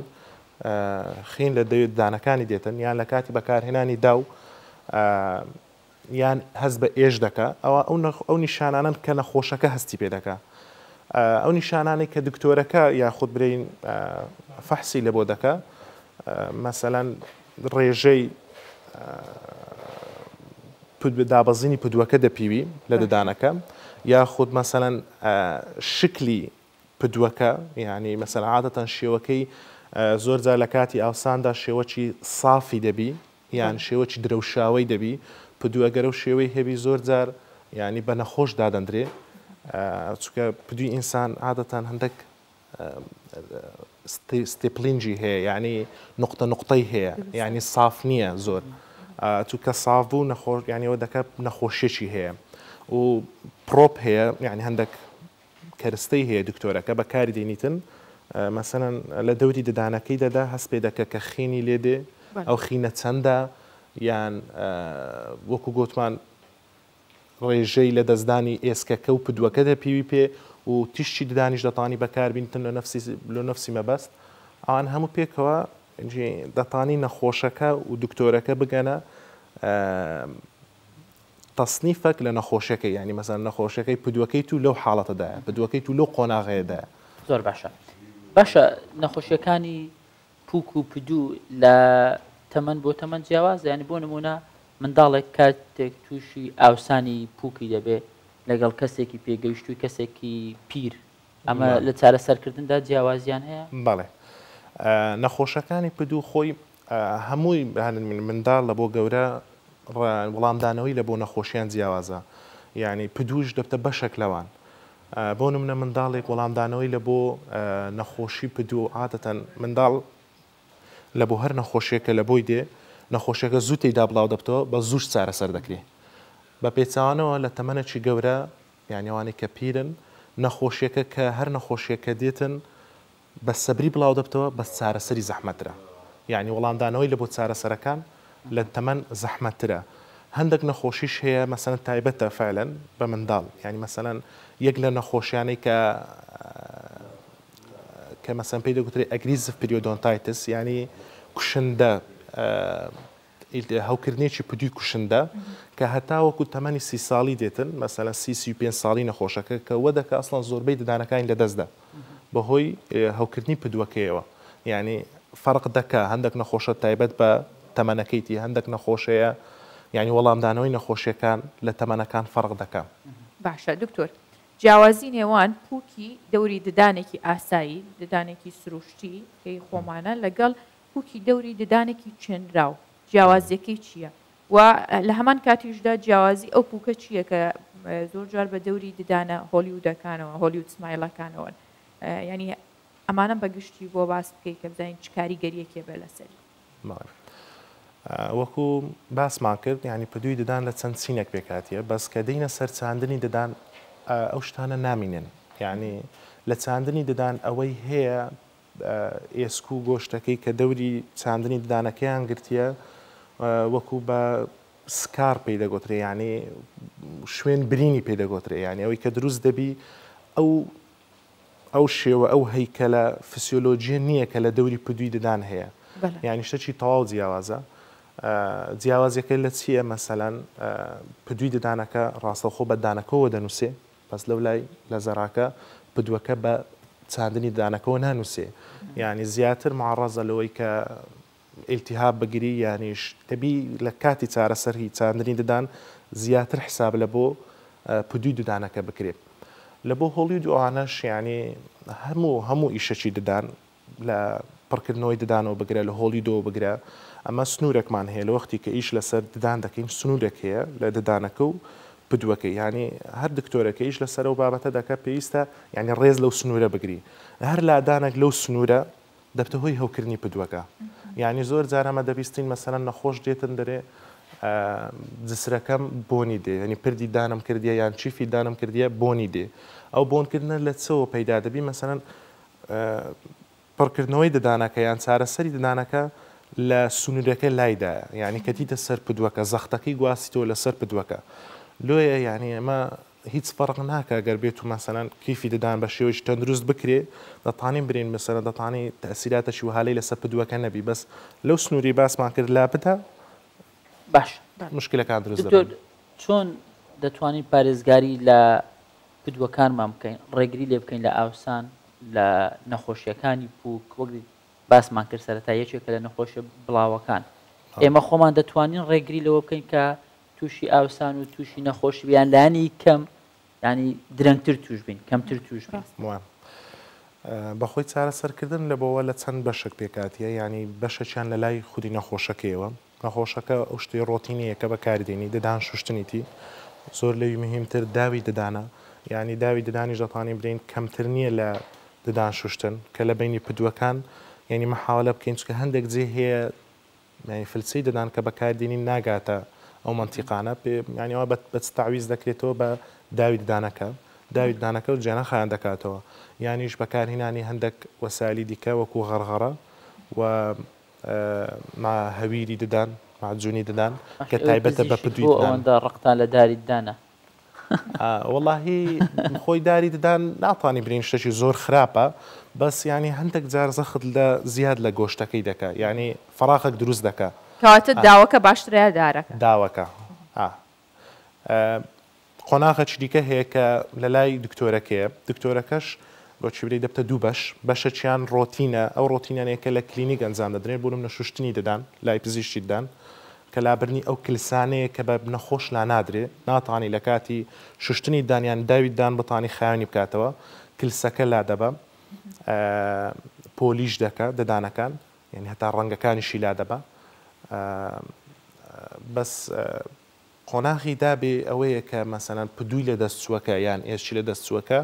خین لە دەوێت دانەکانی دێتن یان لە کاتی بەکارهێنانی دا و یان هەز بە ئێش دەکە ئەوە ئەو نیشانانن کە نەخۆشەکە هەستی پێ دەکە ئەو نیشانانی کە دکتۆرەکە یاخود برین فەحسی لە بۆ دەکە مەسەەن ڕێژەی دابەزینی پدووەکە دەپیوی لە ددانەکە یاخود مەسەەن شکلی پدووەکە یعنی مەسەن عادەتەن شێوەکەی زۆر جار لە کاتی ئاساندا شێوەی سافی دەبی یان شێوەی درەوشاوی دەبی پدوەگەرە و شێوەی هێبی زۆر جار ینی بە نەخۆش دادەندرێ چکە پدووی ئینسان عادەتان هەندێک ستێپلینجی هەیە ینی نقطە نقطەی هەیە ینی ساف نییە زۆر چونکە ساافبوو نەخۆش یانیەوە دەکە نەخۆشیێکی هەیە و پرۆپ هەیە یعنی هەندێک کەرستەی هەیە دکتۆرەکە بەکاری دێنیتن مەسەن لە دەوری ددانەکەی دەدا هەست پێ دەکە کە خینی لێدێ ئەو خینە چەندە یان وەکو گوتمان ڕێژەی لە دەستدانی ئێسکەکە و پدوەکە دەپیوی پێ و تیشتی ددانیش دەتانی بەکاربیینتن لە لە نفسی مەبەست ئەوان هەموو پێکەوە دەتانی نەخۆشەکە و دکتۆرەکە بگەنە تەسنیفەک لە نەخۆشەکەی ینی مەزان نەخۆشەکەی پدوەکەی تو لەو حاڵەتەدایە پدوەکەی تو لەو قۆناغەیەدایە زۆر باشە. باشە نەخۆشیەکانی پوک و پدوو لە تەمەەن بۆ تەمەەن جیاواز یعنی بۆ نمونە منداڵێک کاتێک تووشی ئاوسانی پوکی دەبێت لەگەڵ کەسێکی پێگەیشتوی کەسێکی پیر ئەمە لە چارە سەرکردندا جیاوازیان هەیە بەڵێ نەخۆشەکانی پدوو خۆی هەمووی منداڵ لە بۆ گەورە وەڵامدانەوەی لە بۆ نەخۆشیان جیاوازە یعنی پدوش دەبتە بەشێک لەوان بۆ منە منداڵێک وەڵامدانەوەی لە بۆ نەخۆشی پدو و عادەتەن منداڵ لە بۆ هەر نەخۆشیەکە لە بۆی دێ نەخۆشیەکە زوو تێدا بڵاو دەبتەوە بە زوش چارەسەر دەکرێت بە پێچوانەوە لە تەمەەکی گەورە یانیوانی کە پیرن نەخۆشیەکە کە هەر نەخۆشیەکە دێتن بە سەبری بڵاو دەبتەوە بە چارەسەری زەحمەترە یعنی وەڵامدانەوەی لە بۆ چارەسەرەکان لە تەمەەن زەحمەترە هەندێک نەخۆشیش هەیە مەسەن تایبەتە فعلەن بە منداڵ ینی مەسەن یەک لە نەخۆشیانەی کە کە مەسەن پێی دەگوتری ئەگریزف پریۆدۆنتایتس ینی کوشندە هەوکردنێکی پودی کوشندە کە هەتاوەکو تەمەنی سی ساڵی دێتن مەسەلە سی پێ ساڵی نەخۆشەکە کە وە دەکە ئەسڵان زۆربەی ددانەکانی لەدەستدا بەهۆی هەوکردنی پدوەکەیەوە ینی فەرق دەکە هەندێک نەخۆشە تایبەت بە تەمەنەکەیتی هەندێک نەخۆشەیە یعنی وەڵامدانەوەی نەخۆشیەکان لە تەمەنەکان فەرق دەکەم باشە دکتۆر جیاوازی نێوان پوکی دەوری ددانێکی ئاسایی ددانێکی سروشتی کەی خۆمانە لەگەڵ پوکی دەوری ددانێکی چێنراو جیاوازیەکەی چییە و لە هەمان کاتیشدا جیاوازی ئەو پوکە چییە کە زۆر جار بە دەوری ددانە هۆلیودەکانەوە هۆلیود سمایلەکانەوە ینی ئەمانە بەگشتی بۆ باس بکەیت کە بزانین چکاری گەریەکێ بە لەسەر. وەکو باسمان کرد ینی پدووی ددان لە چەند سینێک پێکاتیە بەس کە دەینە سەرچاندنی ددان ئەو شتانە نامینن ینی لە چاندنی ددان ئەوەی هەیە ئێسک و گۆشتەکەی کە دەوری چاندنی ددانەکەیان گرتیە وەکو بە سکار پێی دەگۆترێ ینی شوێن برینی پێ دەگۆترێ ینی ئەوەی کە دروست دەبی ئەو ئەو شێوە ئەو هەیکە لە فسیۆلۆژیە نییە کە لە دەوری پدووی ددان هەیە ینی شتەی تەواو جیاوازە جیاوازەکەی لە چیە مەسەلەن پدووی ددانەکە ڕاستەخۆ بەدانەکەەوە دەنووسێ پس لەو لای لە زەراکە پدوەکە بە چاردنی دانەکەەوە نانووسێ ینی زیاتر معڕازە لەوەی کە ئیلتیها بگیری یانیش تەبی لە کاتی چارەسەر هی چاندنی ددان زیاتر حساب لە بۆ پدووی ددانەکە بکرێت لە بۆ هۆڵی دوانەش ینی هەموو هەموو ئیشەکی ددان لە پڕکردنەوەی ددانەوە بگرە لە هۆڵی دۆ بگرە ئەمە سنوورێکمان هەیە لە وەختی کە ئیش لەسەر ددان دەکەین سنوورێک هەیە لە ددانەکە و پدوەکە ینی هەر دکتۆرەکە ئیش لەسەر و بابەتە دەکە پێویستە ینی ڕێز لەو سنوورە بگری هەر لادانێک لەو سنوورە دەبتە هۆی هەوکردنی پدوەکە ینی زۆر جارەمە دەبیستین مەسەرەن نەخۆش دێتن دەرێ جسرەکەم بۆنی دێ ینی پردی دانم کردیە یان چیفی دانم کردیە بۆنی دێ ئەو بۆنکردنە لە چەوە پەیدا دەبی مەسەرەن پڕکردنەوەی ددانەکە یان چارەسەری ددانەکە لە سنوورەکە لایداە یعنی کەتیتە سەر پدوەکە زەختەکەی گواسیەوە لە سەر پدوەکە لۆیە یعنی ئەمە هیچ فەرق ناکە گەر بێت و مەسەەن کیفی ددان بە شێوەی تەندروست بکرێ دەتانین برین مەسەرە دەتانی تەسیراتە شوهالەی لەسەر پدوەکە نەبی بەس لەو سنووری باسمان کرد لاپتە باش مشکلەکان دروست چۆن دەتوانین پارێزگاری لە پدوەکانمان بکەین ڕێگری لێ بکەین لە ئاوسان لە نەخۆشیەکانی پوک وەک باسمان کرد سەرەتا یەکێکە لە نەخۆشە بڵاوەکان ئێمە خۆمان دەتوانین ڕێگری لەوە بکەین کە تووشی ئاوسان و تووشی نەخۆش بیان لانی کەم ینی درەنگتر توش بین کەمتر توش بین بەخۆی چارەسەرکردن لەبەوە لە چەند بەشک پێکاتیە ینی بەشەچیان لە لای خودی نەخۆشەکەیەوە نەخۆشەکە ئەو شتی ڕۆتینیەکە بەکاردێنی دەدان شوشتنیتی زۆر لەوی مهمتر داوی ددانە ینی داوی ددانی ژەپانی برین کەمتر نییە لە ددان شوشتن کە لە بینی پدوەکان يعني محاوله بکنیم چون هندک زیه یعنی فلسفی دادن دانك بکار ديني نگاتا او منطقانه به یعنی آب بت تعویز دکری داويد دانكا داويد دانكا وجينا دانکه و جنا خان دکاتو یعنی یش بکار هنانی هندک وسایلی و غرغره و مع هویری دادن مع جوني دادن که تایبته بپدید دان وەڵی خۆی داری ددان ناتوانانی برین شتەکی زۆر خراپە بەس ینی هەندێک جار زەخت لە زیاد لە گۆشتەکەی دەکە ینی فراخەک دروست دەکە کاتە داوەکە باشتریا دارەکە داوەکە قۆناخەچ دیکە هەیە کە لە لای دکتۆرەکەیە دکتۆرەکەش بۆچی بری دەبتە دوو بەش بەشە چیان ڕۆتینە ئەو ڕۆتینانەیەکە لە کلینیک ئەنجام دەدرێن بووم نە شوشتنی دەدان لای پزیشتی ددان کە لابرنی ئەو کلسانەیە کە بە نەخۆش لا نادرێ ناتانی لە کاتی شوشتنی دانیان داویددان بتانی خاوێنی بکاتەوە کلسەکە لا دەبە پۆلیش دەکە ددانەکان یعنی هەتا ڕەنگەکانیشی لا دەبە بەس قۆناغی دابێ ئەوەیە کە مەسەەن پدووی لە دەستچووەکە یان ئێشی لە دەستچووەکە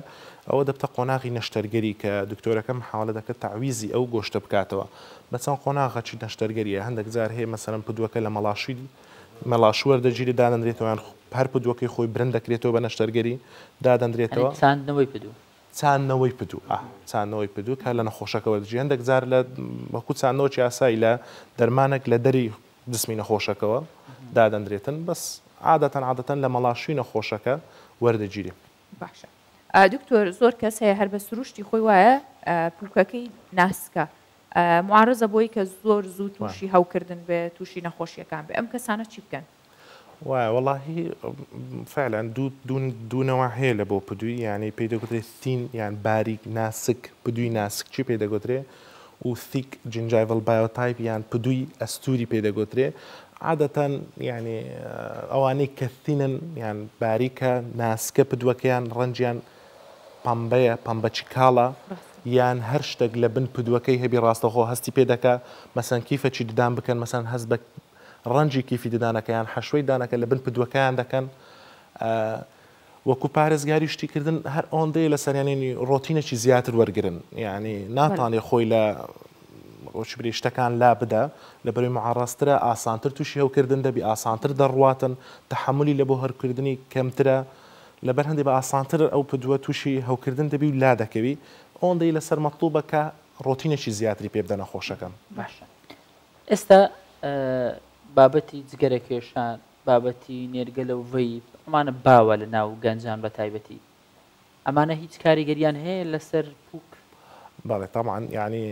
ئەوە دەبتە قۆناغی نەشتەرگەری کە دکتۆرەکەم حاڵە دەکە تعویزی ئەو گۆشتە بکاتەوە بە چەند قۆناغەچی نەشتەرگەریە هەندێک جار هەیە مەسەرم پدوەکە لە مەڵاشی مەلاشوەر دەگیری دادەندرێتەوەیان هەر پدوەکەی خۆی برند دەکرێتەوە بە نەشتەرگەری دادەندرێتەوە چاندنەوەی پدو. چانەوەی پدو چانەوەی پدو کە لە نەخۆشەکەەوە دژی هەندێک جار لە وەکو چانەوەی یاسایی لە دەرمانێک لە دەری جسمی نەخۆشەکەەوە دادەندرێتن بەس عادەتەن عادەتەن لە مەڵاشی نەخۆشەکە وەردەگیری باشە. دکتۆر زۆر کەس هەیە هەر بە سروشتی خۆی وایە پوکەکەی ناسکە معارزە بۆی کە زۆر زوو تووشی هەوکردن بێ تووشی نەخۆشیەکان بێ ئەم کەسانە چی بکەن وای واللهی فعلا دوونەوە هەیە لە بۆ پدووی یانەی پێی دەگوترێ سین یان باریک ناسک پدووی ناسک چی پێ دەگوترێ و سیک جنجایڤل بایۆتایپ یان پدووی ئەستوری پێ دەگوترێ عادەتەن ینی ئەوانەی کەسینن یان باریکە ناسکە پدوەکەیان ڕەنجیان پمبەیە پمبەچی کاڵە یان هەر شتێک لە بن پودوەکەی هەبی ڕاستەخۆ هەستی پێ دەکا مەسەن کیفەچی ددان بکەن مەسەن هەز بە ڕەنجی کیفی ددانەکەیان هەشوی دانەکە لە بن پودوەکەیان دەکەن وەکو پارێزگاری شتیکردن هەر ئۆندەیە لە سەریانێنی ڕۆتینەی زیاتر وەرگن یعنی ناتوانێت خۆی لە ڕۆچبری شتەکان لا بدە لە بەروی معڕاسترە ئاسانتر تووشی هەوکردن دەبی ئاسانتر دەڕواتن تەحملی لە بۆ هەرکردنی کەمترە لەبەر هەندێک بە ئاسانتر ئەو پدووە تووشی هەوکردن دەبی و لا دەکەوی ئەوەندەی لەسەر مەطلوب بەکە ڕۆتینێکی زیاتری پێ بدەنە خۆشەکەم باشە ئێستا بابەتی جگەرە کێشان بابەتی نێرگە لە وی ئەمانە باوە لە ناو گەنجان بە تایبەتی ئەمانە هیچ کاریگەریان هەیە لەسەر پوک باڵێ تامان یعنی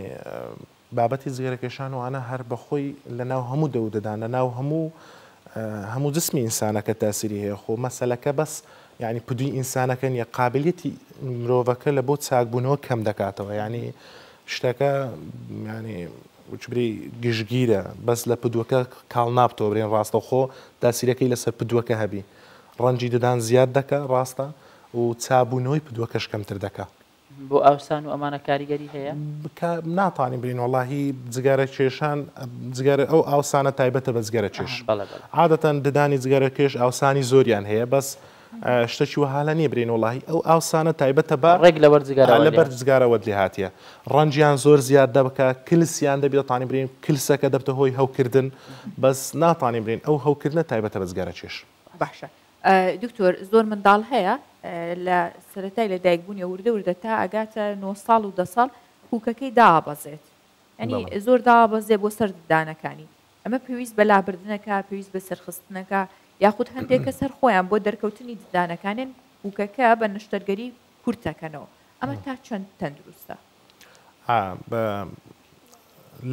بابەتی زیێرە کێشان وانە هەر بەخۆی لە ناو هەموو دەودەدان لە ناو هەموو هەموو جسمی ئینسانەکە تاسیری هەیە خۆ مەسەلەکە بەس ینی پودوی ئینسانەکەن یە قابلێتی مرۆڤەکە لە بۆ چاکبوونەوە کەم دەکاتەوە ینی شتەکە ینی وچبری گشتگیرە بەس لە پدوەکە کاڵ نابتەوە برێن ڕاستەخۆ داسیرەکەی لەسەر پدوەکە هەبی ڕەنجی ددان زیاد دەکە ڕاستە و چابوونەوەی پدوەکەش کەمتر دەکە بۆ ئاوسان و ئەمانە کاریگەری هەیە ناتوانین برین وڵاهی جگەرە کێشان ئەو ئاوسانە تایبەتە بە جگەرە کێش عادەتەن ددانی جگەرە کێش ئاوسانی زۆریان هەیە بەس شتەکی وهالە نیە برێن وڵی ئەو ئاوسانە تایبەتە با ڕێک لە لە بەرجگارەوە دلی هااتە ڕەنجیان زۆر زیاد دەبکە کلسیان دەبێتانی برین کلسەکە دەبتە هۆی هەوکردن بەس ناتانی برین ئەو هەوکردنە تایبەتە بەزگارە چێش باشە دکتۆر زۆر منداڵ هەیە لە سەتای لە دایکبوونی وردە وردە تا ئەگاتە 9 ساڵ و ده ساڵ کوکەکەی دابەزێت ئەنی زۆر دابەزێ بۆ سەردانەکانی ئەمە پێویست بەلابردنەکە پێویست بە سەرخستنەکە یاخود هەندێکە سەر خۆیان بۆ دەرکەوتنی ددانەکانن وکەکە بە نشتەرگەری کورتەکەنەوە ئەمە تا چەند تەندروستە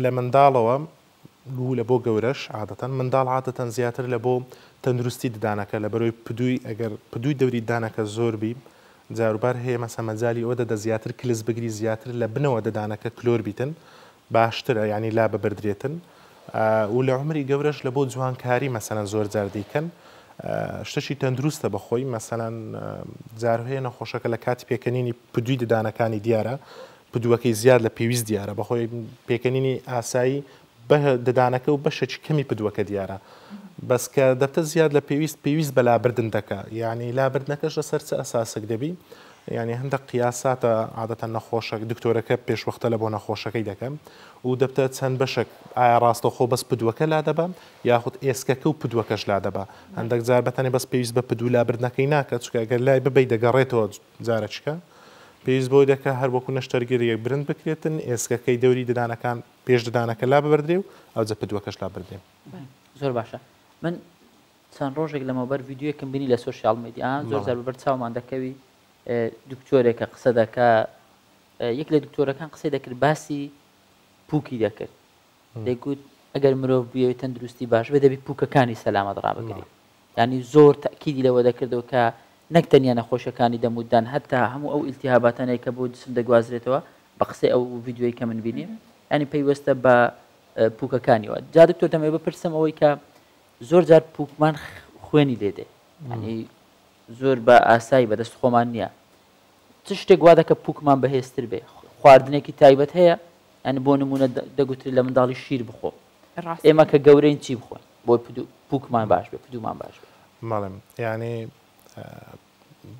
لە منداڵەوە بوو لە بۆ گەورەش عادەتەن منداڵ عادەتەن زیاتر لە بۆ تەندروستی ددانەکە لە بەرۆی پدووی ئەگەر پدووی دەوری دانەکە زۆربی جاروبار هەیە مەسەمەجای ئەوە دەدە زیاتر کلس بگری زیاتر لە بنەوە ددانەکە کلۆر بیتن باشترە ینی لا بەبدرێتن. و لە عمری گەورەش لە بۆ جوانکاری مەسەەن زۆر جاردیکەن شتشی تەندروستە بەخۆی مەسەەن جارهەیە نەخۆشەکە لە کاتی پێکەنینی پدووی ددانەکانی دیارە پدوەکەی زیاد لە پێویست دیارە بەخۆی پێکەنینی ئاسایی ددانەکە و بەشەچ کەمی پدوەکە دیارە بەس کە دەبتە زیاد لە پێویست پێویست بەلا بردن دەکە یعنی لابردنەکەش لە سەرچە ئەساسک دەبی. ینی هەندە قیاساتە عادەتەن نەخۆشک دکتۆرەکە پێشوەختە لە بۆ نەخۆشەکەی دەکەم و دەبتە چەند بەشک ئایا ڕاستەخۆ بەس پدوەکە لا دەبە یاخود ئێسکەکە و پدوەکەش لا دەبە هەندێک جار بەتەنێ بەس پێویست بە پدو لابردنەکەی ناکە چکە گەر لای ببی دەگەڕێتەوە جارە چکە پێویست بۆی دەکە هەروەکو نەشتەرگیریەک برند بکرێتن ئێسکەکەی دەوری ددانەکان پێش ددانەکە لا ببردێ و ئەو جە پدوەکەش لا بردێ زۆر باشە من چەند ڕۆژێک لەمەوبەر یددیوەکەم بینی لە سوۆشال میدیان زۆر زەر بەر چاومان دەکەوی دکتۆرێکە قسە دەکا یەک لە دکتۆرەکان قسەی دەکرد باسی پوکی دەکرد دەیگوت ئەگەر مرۆڤ بێت تەندروستی باش بە دەبی پوکەکانی سەلامەت ڕابگری ینی زۆر تاکیدی لەوە دەکردەوە کە نەک تەنیا نەخۆشەکانی دەمودان هەتا هەموو ئەو ئیلتیهاباتانەیە کە بۆ جسم دەگوازرێتەوە بە قسەی ئەو یددیوی کە من بینیم ینی پەیوەستە بە پوکەکانیەوە جا دکتۆر دەمەوێ بپرسم ئەوەی کە زۆر جار پوکمان خوێنی لێدێ ینی زۆر بە ئاسایی بەدەست خۆمان نییە چ شتێک وا دەکە پوکمان بەهێزتر بێ خواردنێکی تایبەت هەیە ئەن بۆ نمونە دەگوتری لە منداڵی شیر بخۆ ئێمە کە گەورەین چی بخۆین بۆی پوکمان باش بێ پودومان باش بێ ماڵم یعنی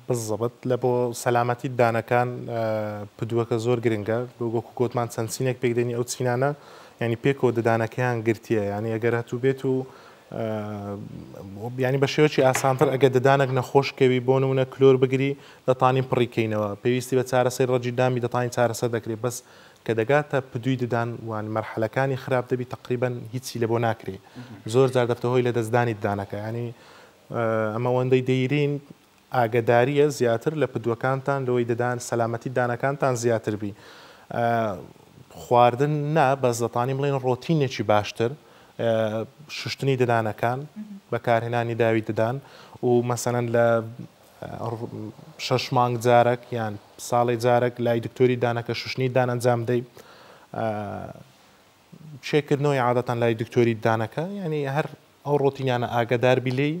بزبت لە بۆ سەلامەتی دانەکان پدووەکە زۆر گرنگە بۆ گۆکو کۆتمان چەند سینێک پێکدێنی ئەو چینانە ینی پێکۆ ددانەکەیان گرتیە ینی ئەگەر هەتوو بێت و بیانی بە شێوەی ئاسانتر ئەگە ددانك نەخۆشکەوی بۆ نمونە کلۆر بگری دەتانی پڕیکەینەوە پێویستی بە چارەسەی ڕەجی دامی دەتانی چارەسە دەکرێت بەس کە دەگاتە پدووی ددان وان مەرحلەکانی خراپ دەبی تقریبان هیچی لە بۆ ناکرێ زۆر جار دەفتەهۆی لە دەستدانی ددانەکە ینی ئەمە وەندەی دەیرین ئاگداریە زیاتر لە پدوەکانتان لەوەی ددان سەلامەتی دانەکانتان زیاتر بی خواردن نا بەس دەتانی بڵێن ڕۆتینێکی باشتر شوشتنی ددانەکان بەکارهێنانی داوی ددان و مەسەەن لە شش مانگ جارك یان ساڵی جارك لای دکتۆری دانەکە شوشنی دانەنجام دەی چێکردنەوەی عادەتان لای دکتۆری دانەکە ینی هەر ئەو ڕۆتینیانە ئاگدار بیلی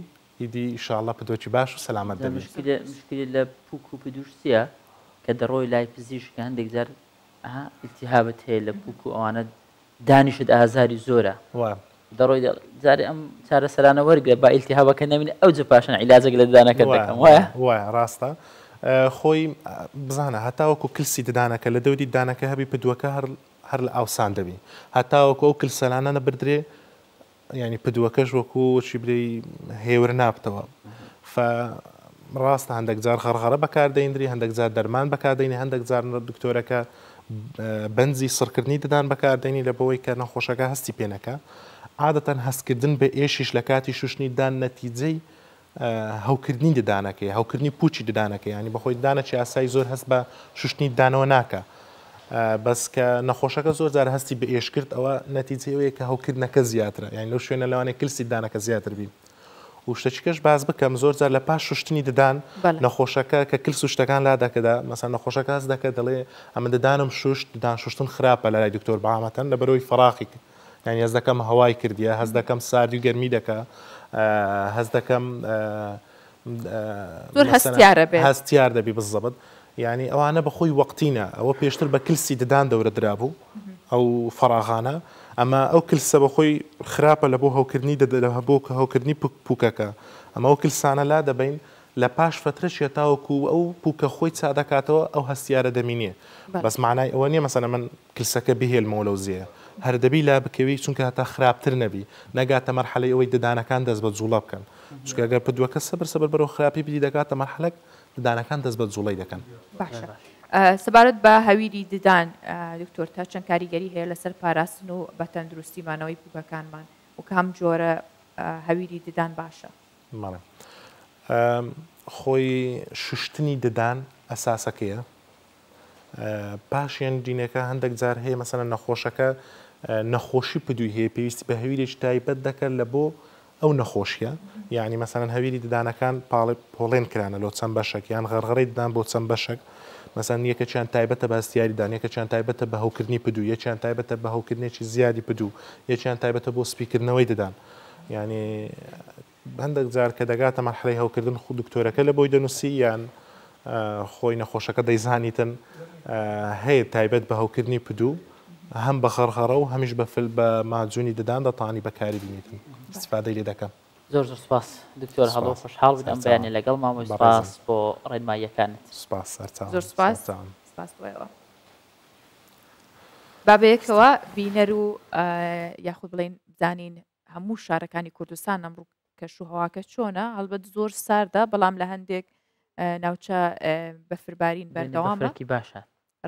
ئیدی شاءله پدۆکی باش و سلامەت دەمشکلی لە پوک و پدوشتیە کە دەڕۆی لای پزیشک هەندێک جار التیهابەت هەیە لە پوک و ئەوانە دانیشت ئازاری زۆرە. دەڕۆی جارێ ئەم چارەسەرانە وەرگە با ئیلتیهاوەکە نەبینێ ئەوجە پاشان عیلاجێک لە ددانەکە دەکەم وایە وایە ڕاستە. خۆی بزانە هەتاوەکو کلسی ددانەکە لە دەوری دانەکە هەبی پدوەکە هەر لە ئاوسان دەبی هەتاوەکو ئەو کلسەلانە نەبدرێ ینی پدوەکەش وەکو چی بری هێور نابتەوە ڕاستە هەندێک جار خەرغەرە بەکاردەیندری هەندێک جار دەرمان بەکاردێنی هەندێک جار دکتۆرەکە بەنزی سڕکردنی ددان بەکاردێنی لە بەوەی کە نەخۆشەکە هەستی پێنەکە عادەتەن هەستکردن بە ئێشیش لە کاتی شوشنیدان نەتیجەی هەوکردنی ددانەکەی هەوکردنی پوچی ددانەکە ینی بەخۆی دانەکی ئاسایی زۆر هەست بە شوشنی دانەوە ناکە بەس کە نەخۆشەکە زۆر جار هەستی بە ئێشکرد ئەوە نەتیجەیەوەیە کە هەوکردنەکە زیاترە یان لەو شوێنە لەوانێ کلسی دانەکە زیاتر بی و شتەچکەش باز بکەم زۆر جار لە پاش شوشتنی ددان نەخۆشەکە کە کلس و شتەکان لا دەکەدا مەسا نەخۆشەکە هەست دەکە دەڵێ ئەمە ددانم شوشت ددان شوشتن خراپە لە لای دکتۆر بەعامەتەن لە بەرەوەی فراقی کرد یان هەز دەکەم هەوای کردیە هەز دەکەم ساردی و گەرمی دەکە هەز دەکەم هەستیارە بێ هەستیار دەبی بزەبت یعنی ئەوانە بەخۆی وەختینە ئەوە پێشتر بە کلسی ددان دەورە درابوو ئەو فراغانە ئەمە ئەو کلسە بەخۆی خراپە لە بۆ هەوکردنی دەدە هەبوو کە هەوکردنی پوکەکە ئەمە ئەو کلسانە لا دەبین لە پاش فترشیە تاوەکو ئەو پوکە خۆی چادەکاتەوە ئەو هەستیارە دەمینێ بەس معنای ئەوە نیە مەسەنە من کلسەکە بهێلمەوە لەوزیە هەردەبی لا بکەوی چونکە هەتا خراپتر نەبی نەگاتە مەرحەلی ئەوەی ددانەکان دەست بە جوڵە بکەن چکەگەر پدووەکە سەبەر سەبەر بەرەوە خراپی بدی دەگاتە مەرحلەک ددانەکان دەست بە جوڵی دەکەن سەبارەت بە هەویری ددان دکتۆر تا چەند کاریگەری هەیە لەسەر پاراستن و بە تەندروستیمانەوەی پوگەکانمان و کام جۆرە هەویری ددان باشە خۆی شوشتنی ددان ئەساسەکەیە پاشیان دینەکە هەندێک جار هەیە مەسەنە نەخۆشەکە نەخۆشی پدووی هەیە پێویستی بە هەویرێکی تایبەت دەکرد لە بۆ ئەو نەخۆشیە یعنی مەسەن هەویری ددانەکان پاڵی پۆڵێن کرانە لۆ چەند بەشک یان غەرغڕی ددان بۆ چەند بەشک مەسەن یەکە چیان تایبەتە بەستیاریدان یەکە چیان تایبەتە بە هەوکردنی پدو یەکیان تایبەتە بە هەوکردنێکی زیادی پدو یەکیان تایبەتە بۆ سپیکردنەوەی ددان ینی هەندێک جار کە دەگاتە مەحلی هەوکردن خو دکتۆرەکە لە بۆی دەنووسی یان خۆی نەخۆشەکە دەیزانیتن هەیە تایبەت بە هەوکردنی پدوو هەم بە خەرخەڕە و هەمیش بەفل بە ماجوونی ددان دەتانی بەکاری بینیتم استفادەی لێ دەکەم زۆر زۆر سپاس دکتۆر هەڵۆ خوشحاڵ بدەم بەیانی لەگەڵ مامۆی سپاس بۆ ڕێنماییەکانت سپاس زۆر سپاس سپاس بۆەوە بابەیەکەوە بینەر و یاخود بڵین بزانین هەموو شارەکانی کوردستان ئەمڕوو کەش و هەواکە چۆنە هەڵبەت زۆر ساردا بەڵام لە هەندێک ناوچە بەفربارین بەردەوامەکی باشە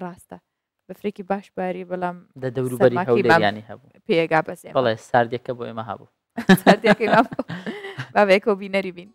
ڕاستە. بەفرێکی باش باری بەڵام دەدەوروبەری هەولانی هەبوو پێگا بەسێ بەڵێ ساردەکە بۆ ئێمە هەبوو بابێکۆ بینەری بین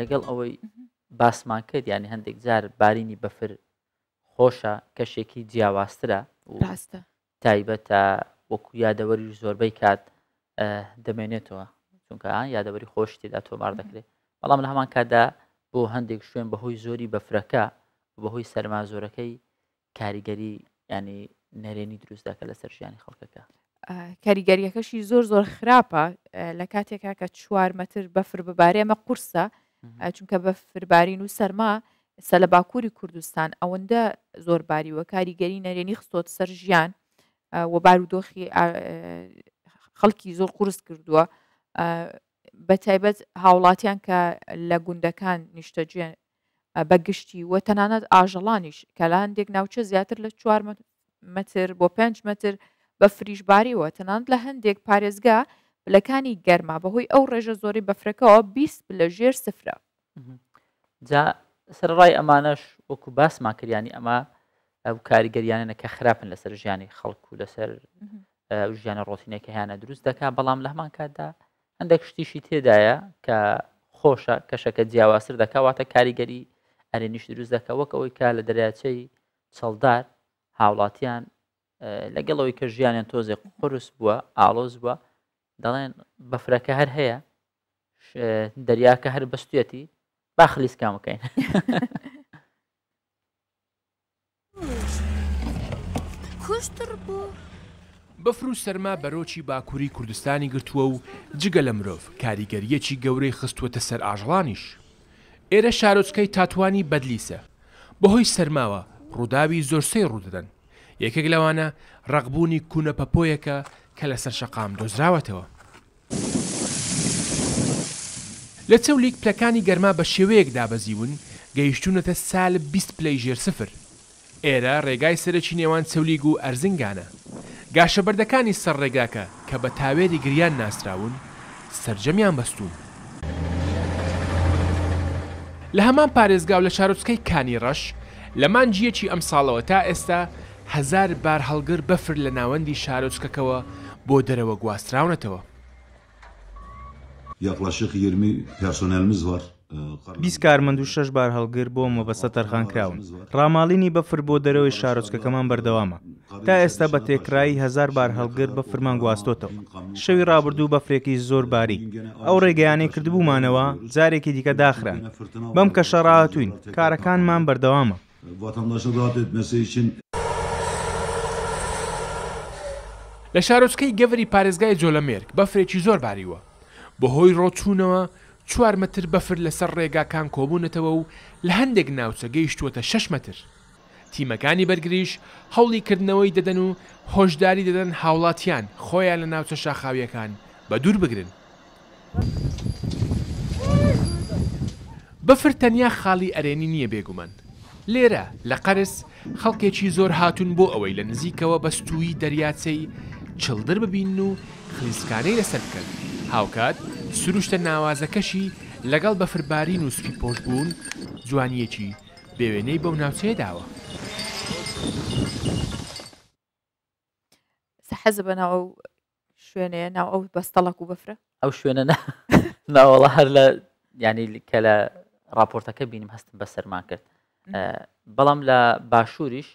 لەگەڵ ئەوەی باسمان کرد ینی هەندێک جار بارینی بەفر خۆشە کەشێکی جیاواسترە ڕاستە تایبەتە وەکو یادەوەری زۆربەی کات دەمێنێتەوە چونکە یادەوەری خۆش تێدا تۆمار دەکرێت بەڵام لە هەمان کادا بۆ هەندێک شوێن بەهۆی زۆری بەفرەکە بەهۆی سەرمازۆرەکەی کاریگەری ینی نەرێنی دروست دەکە لە سەرژیانی خەڵکەکە کاریگەریەکەشی زۆر زۆر خراپە لە کاتێکا کە چوار مەتر بەفر ببارێ ئەمە قورسە چونکە بە فربارین و سەرما سە لە باکووری کوردستان ئەوەندە زۆر باریوە کاریگەری نەرێنی خستۆت سەر ژیان وە بارودۆخی خەڵکی زۆر قرس کردووە بە تایبەت هاوڵاتیان کە لە گوندەکان نیشتەجێن بەگشتی وە تەنانەت ئاژەڵانیش کەلاندێک ناوچە زیاتر لە چوار متر بۆ 5 متر بە فریشباریەوە تەنانند لە هەندێک پارێزگا پلەکانی گەرما بەهۆی ئەو ڕێژە زۆری بەفرەکەەوە بیست لە ژێر سفرە جا سەرڕای ئەمانەش وەکو باسماکریانی ئەمە ئەو کاریگەریانە کە خراپن لەسەر ژیانی خەڵکو لەسەر ژیانە ڕۆتینەکە هیانە دروست دەکا بەڵام لە هەمان کاتدا هەندێک شتیشی تێدایە کە خۆشە کەشەکە جیاواسر دەکاتە کاریگەری ئەرێنیش دروست دەکە وەکەوەی کا لە دەریاچەی چەڵدار هاوڵاتیان لەگەڵەوەی کە ژیانیان تۆزێک قرس بووە ئالۆز بووە دەڵێن بەفرەکە هەر هەیە دەریاکە هەر بەستێتی باخلیسکام بکەین کوشتر بوو بەفر و سەرما بەرۆکی باکووری کوردستانی گرتووە و جگە لە مرۆڤ کاریگەریەکی گەورەی خستووەتە سەر ئاژڵانیش ئێرە شارۆچکەی تاتوانی بەدلیسە بەهۆی سەرماوە ڕووداوی زۆرسەی ڕوودەدەن یەکێک لەوانە ڕەقبوونی کوونەپەپۆیەکە کە لەسەر شەقام دۆزراوەتەوە. لە چەولیک پلەکانی گەرما بە شێوەیەکدا بەزیون گەیشتونەتە سال 20 پلی ژێر سفر. ئێرە ڕێگای سەرەکی نێوان چەولیگ و ئەرزنگانە. گاشەبەردەکانی سەرڕێگاکە کە بە تاوێری گریان ناسراون سرجەمیان بەستوون. لە هەمان پارێزگاو لە شارۆچکەی کانی ڕەش لە مانجیەکی ئەمساڵەوە تا ئێستا هزار بار هەڵگر بەفر لە ناوەندی شارۆچکەکەەوە بۆ دەرەوە گواستراونەتەوە یاقلاشق یرمی پرسۆنلمز var. بیست کارمەند و شش بار هەڵگر بۆ مەبەستە تەرخان کراون ڕاماڵینی بەفر بۆ دەرەوەی شارۆچکەکەمان بەردەوامە تا ئێستا بە تێکرایی هزار بار هەڵگر بە فرمان گواستۆتەوە شەوی ڕابردوو بەفرێکی زۆر باریک ئەو ڕێگەیانەی کردبوومانەوە جارێکی دیکە داخران بەم کەشە ڕاهاتوین کارەکانمان بەردەوامە. vatandaşa rahat etmesi için لە شارۆچکەی گەوری پارێزگای جۆلەمێرک بەفرێکی زۆر باریوە بەهۆی ڕۆچوونەوە چوار متر بەفر لەسەر ڕێگاکان کۆبوونەتەوە و لە هەندێک ناوچە گەیشتووەتە شش متر تیمەکانی بەرگریش هەوڵی کردنەوەی دەدەن و هۆشداری دەدەن هاوڵاتیان خۆیان لە ناوچە شاخاویەکان بە دوور بگرن. بەفر تەنیا خاڵی ئەرێنی نییە بێگومان. لێرە لە قەرس خەڵکێکی زۆر هاتون بۆ ئەوەی لە نزیکەوە بەستووی دەریاچەی چڵدر ببین و خلیسکانەی لەسەر بکەن هاوکات سروشتە ناوازەکەشی لەگەڵ بە فرباری نووسپی پۆش بوون جوانیەکی بێوێنەی بەو ناوچەیە داوە حەز بەناو شوێنەیە ناو ئەو بەستەڵک و بفرە ئەو شوێنە ناوەڵە هەر لە ینی کە لە راپۆرتەکە بینیم هەستم بەسەرمان کرد بەڵام لە باشووریش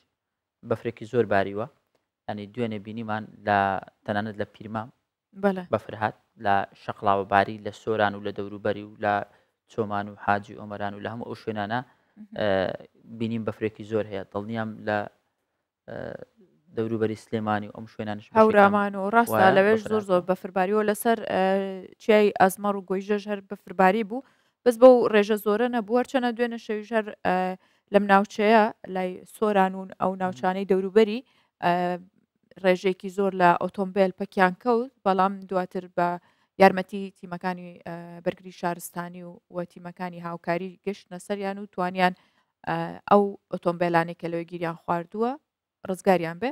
بەفرێکی زۆر باریوە ئەنی دوێنێ بینیمان لە تەنانەت لە پیرما بەفرهات لە شەقلاوەباری لە سۆران و لە دەوروبەری و لە چۆمان و حاجی ئۆمەران و لە هەموو ئەو شوێنانە بینیم بەفرێکی زۆر هەیە دڵنیام لە دەوروبەری سلێمانی ئەم شوێنانش هەورامان و ڕاستە لەوێش زۆر زۆر بەفرباریەوە لەسەر چیای ئازمار و گۆیژەژ هەر بەفرباری بوو بەس بەو ڕێژە زۆرە نەبووە چەنە دوێنە شەویژ هەر لەم ناوچەیە لای سۆرانون ئەو ناوچانەی دەوروبەری ڕێژێکی زۆر لە ئۆتۆمبیل پەکیان کەوت بەڵام دواتر بە یارمەتی تیمەکانی بەرگری شارستانی و وە تیمەکانی هاوکاری گەشت نەسەریان و توانیان ئەو ئۆتۆمبیلانی کە لەوەی گیریان خواردووە ڕزگاریان بێ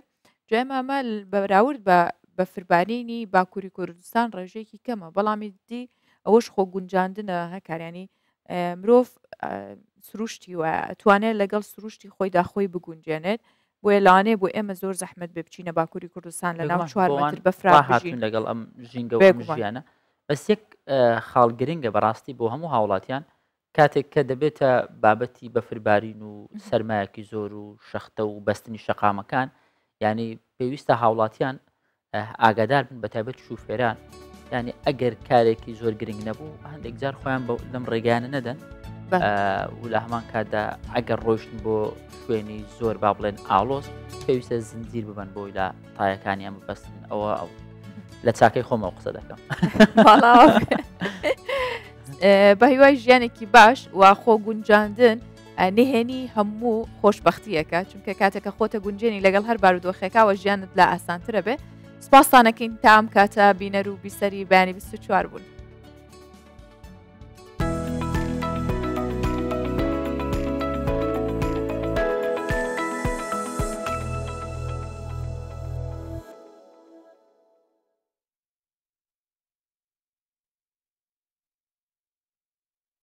جێم ئەمە بەراورد بە بە فربانینی باکووری کوردستان ڕێژێکی کەمە بەڵامی دی ئەوەش خۆ گونجاندنە هەکارانی مرۆڤ سروشتی وە توانێت لەگەڵ سروشتی خۆی داخۆی بگونجێنێت بۆ لانێ بۆ ئێمە زۆر زەحمت بێ بچینە باکووری کوردستان لە ناو چوار بەفرا هاتون لەگەڵ ئەم ژینگەژیانە بەس یەک خاڵ گرنگە بەڕاستی بۆ هەموو هاوڵاتیان کاتێک کە دەبێتە بابەتی بەفربارین و سرمایەکی زۆر و شەختە و بەستنی شەقامەکان ینی پێویستە هاوڵاتیان ئاگادار بن بە تایبەت شوفێران ینی ئەگەر کارێکی زۆر گرنگ نەبوو هەندێک جار خۆیان لەم ڕێگانە نەدەن و لە هەمان کاتدا ئەگەر ڕۆشتن بۆ شوێنی زۆر با بڵێن ئالۆس پێویستە زنجیر ببن بۆی لە تایەکانیان ببەستن ئەوە ئەو لە چاکەی خۆمە قسە دەکەم بە هیوای ژیانێکی باش وا خۆ گونجاندن نهێنی هەموو خۆشببختیەکە چونکە کاتێکە خۆتە گونجێنی لەگەڵ هەر بارودۆخەکەەوە ژیانت لە ئاسانترە بێ سپاسانەکەین تام کاتە بینەر و بیسەری بەیانی 24 بوون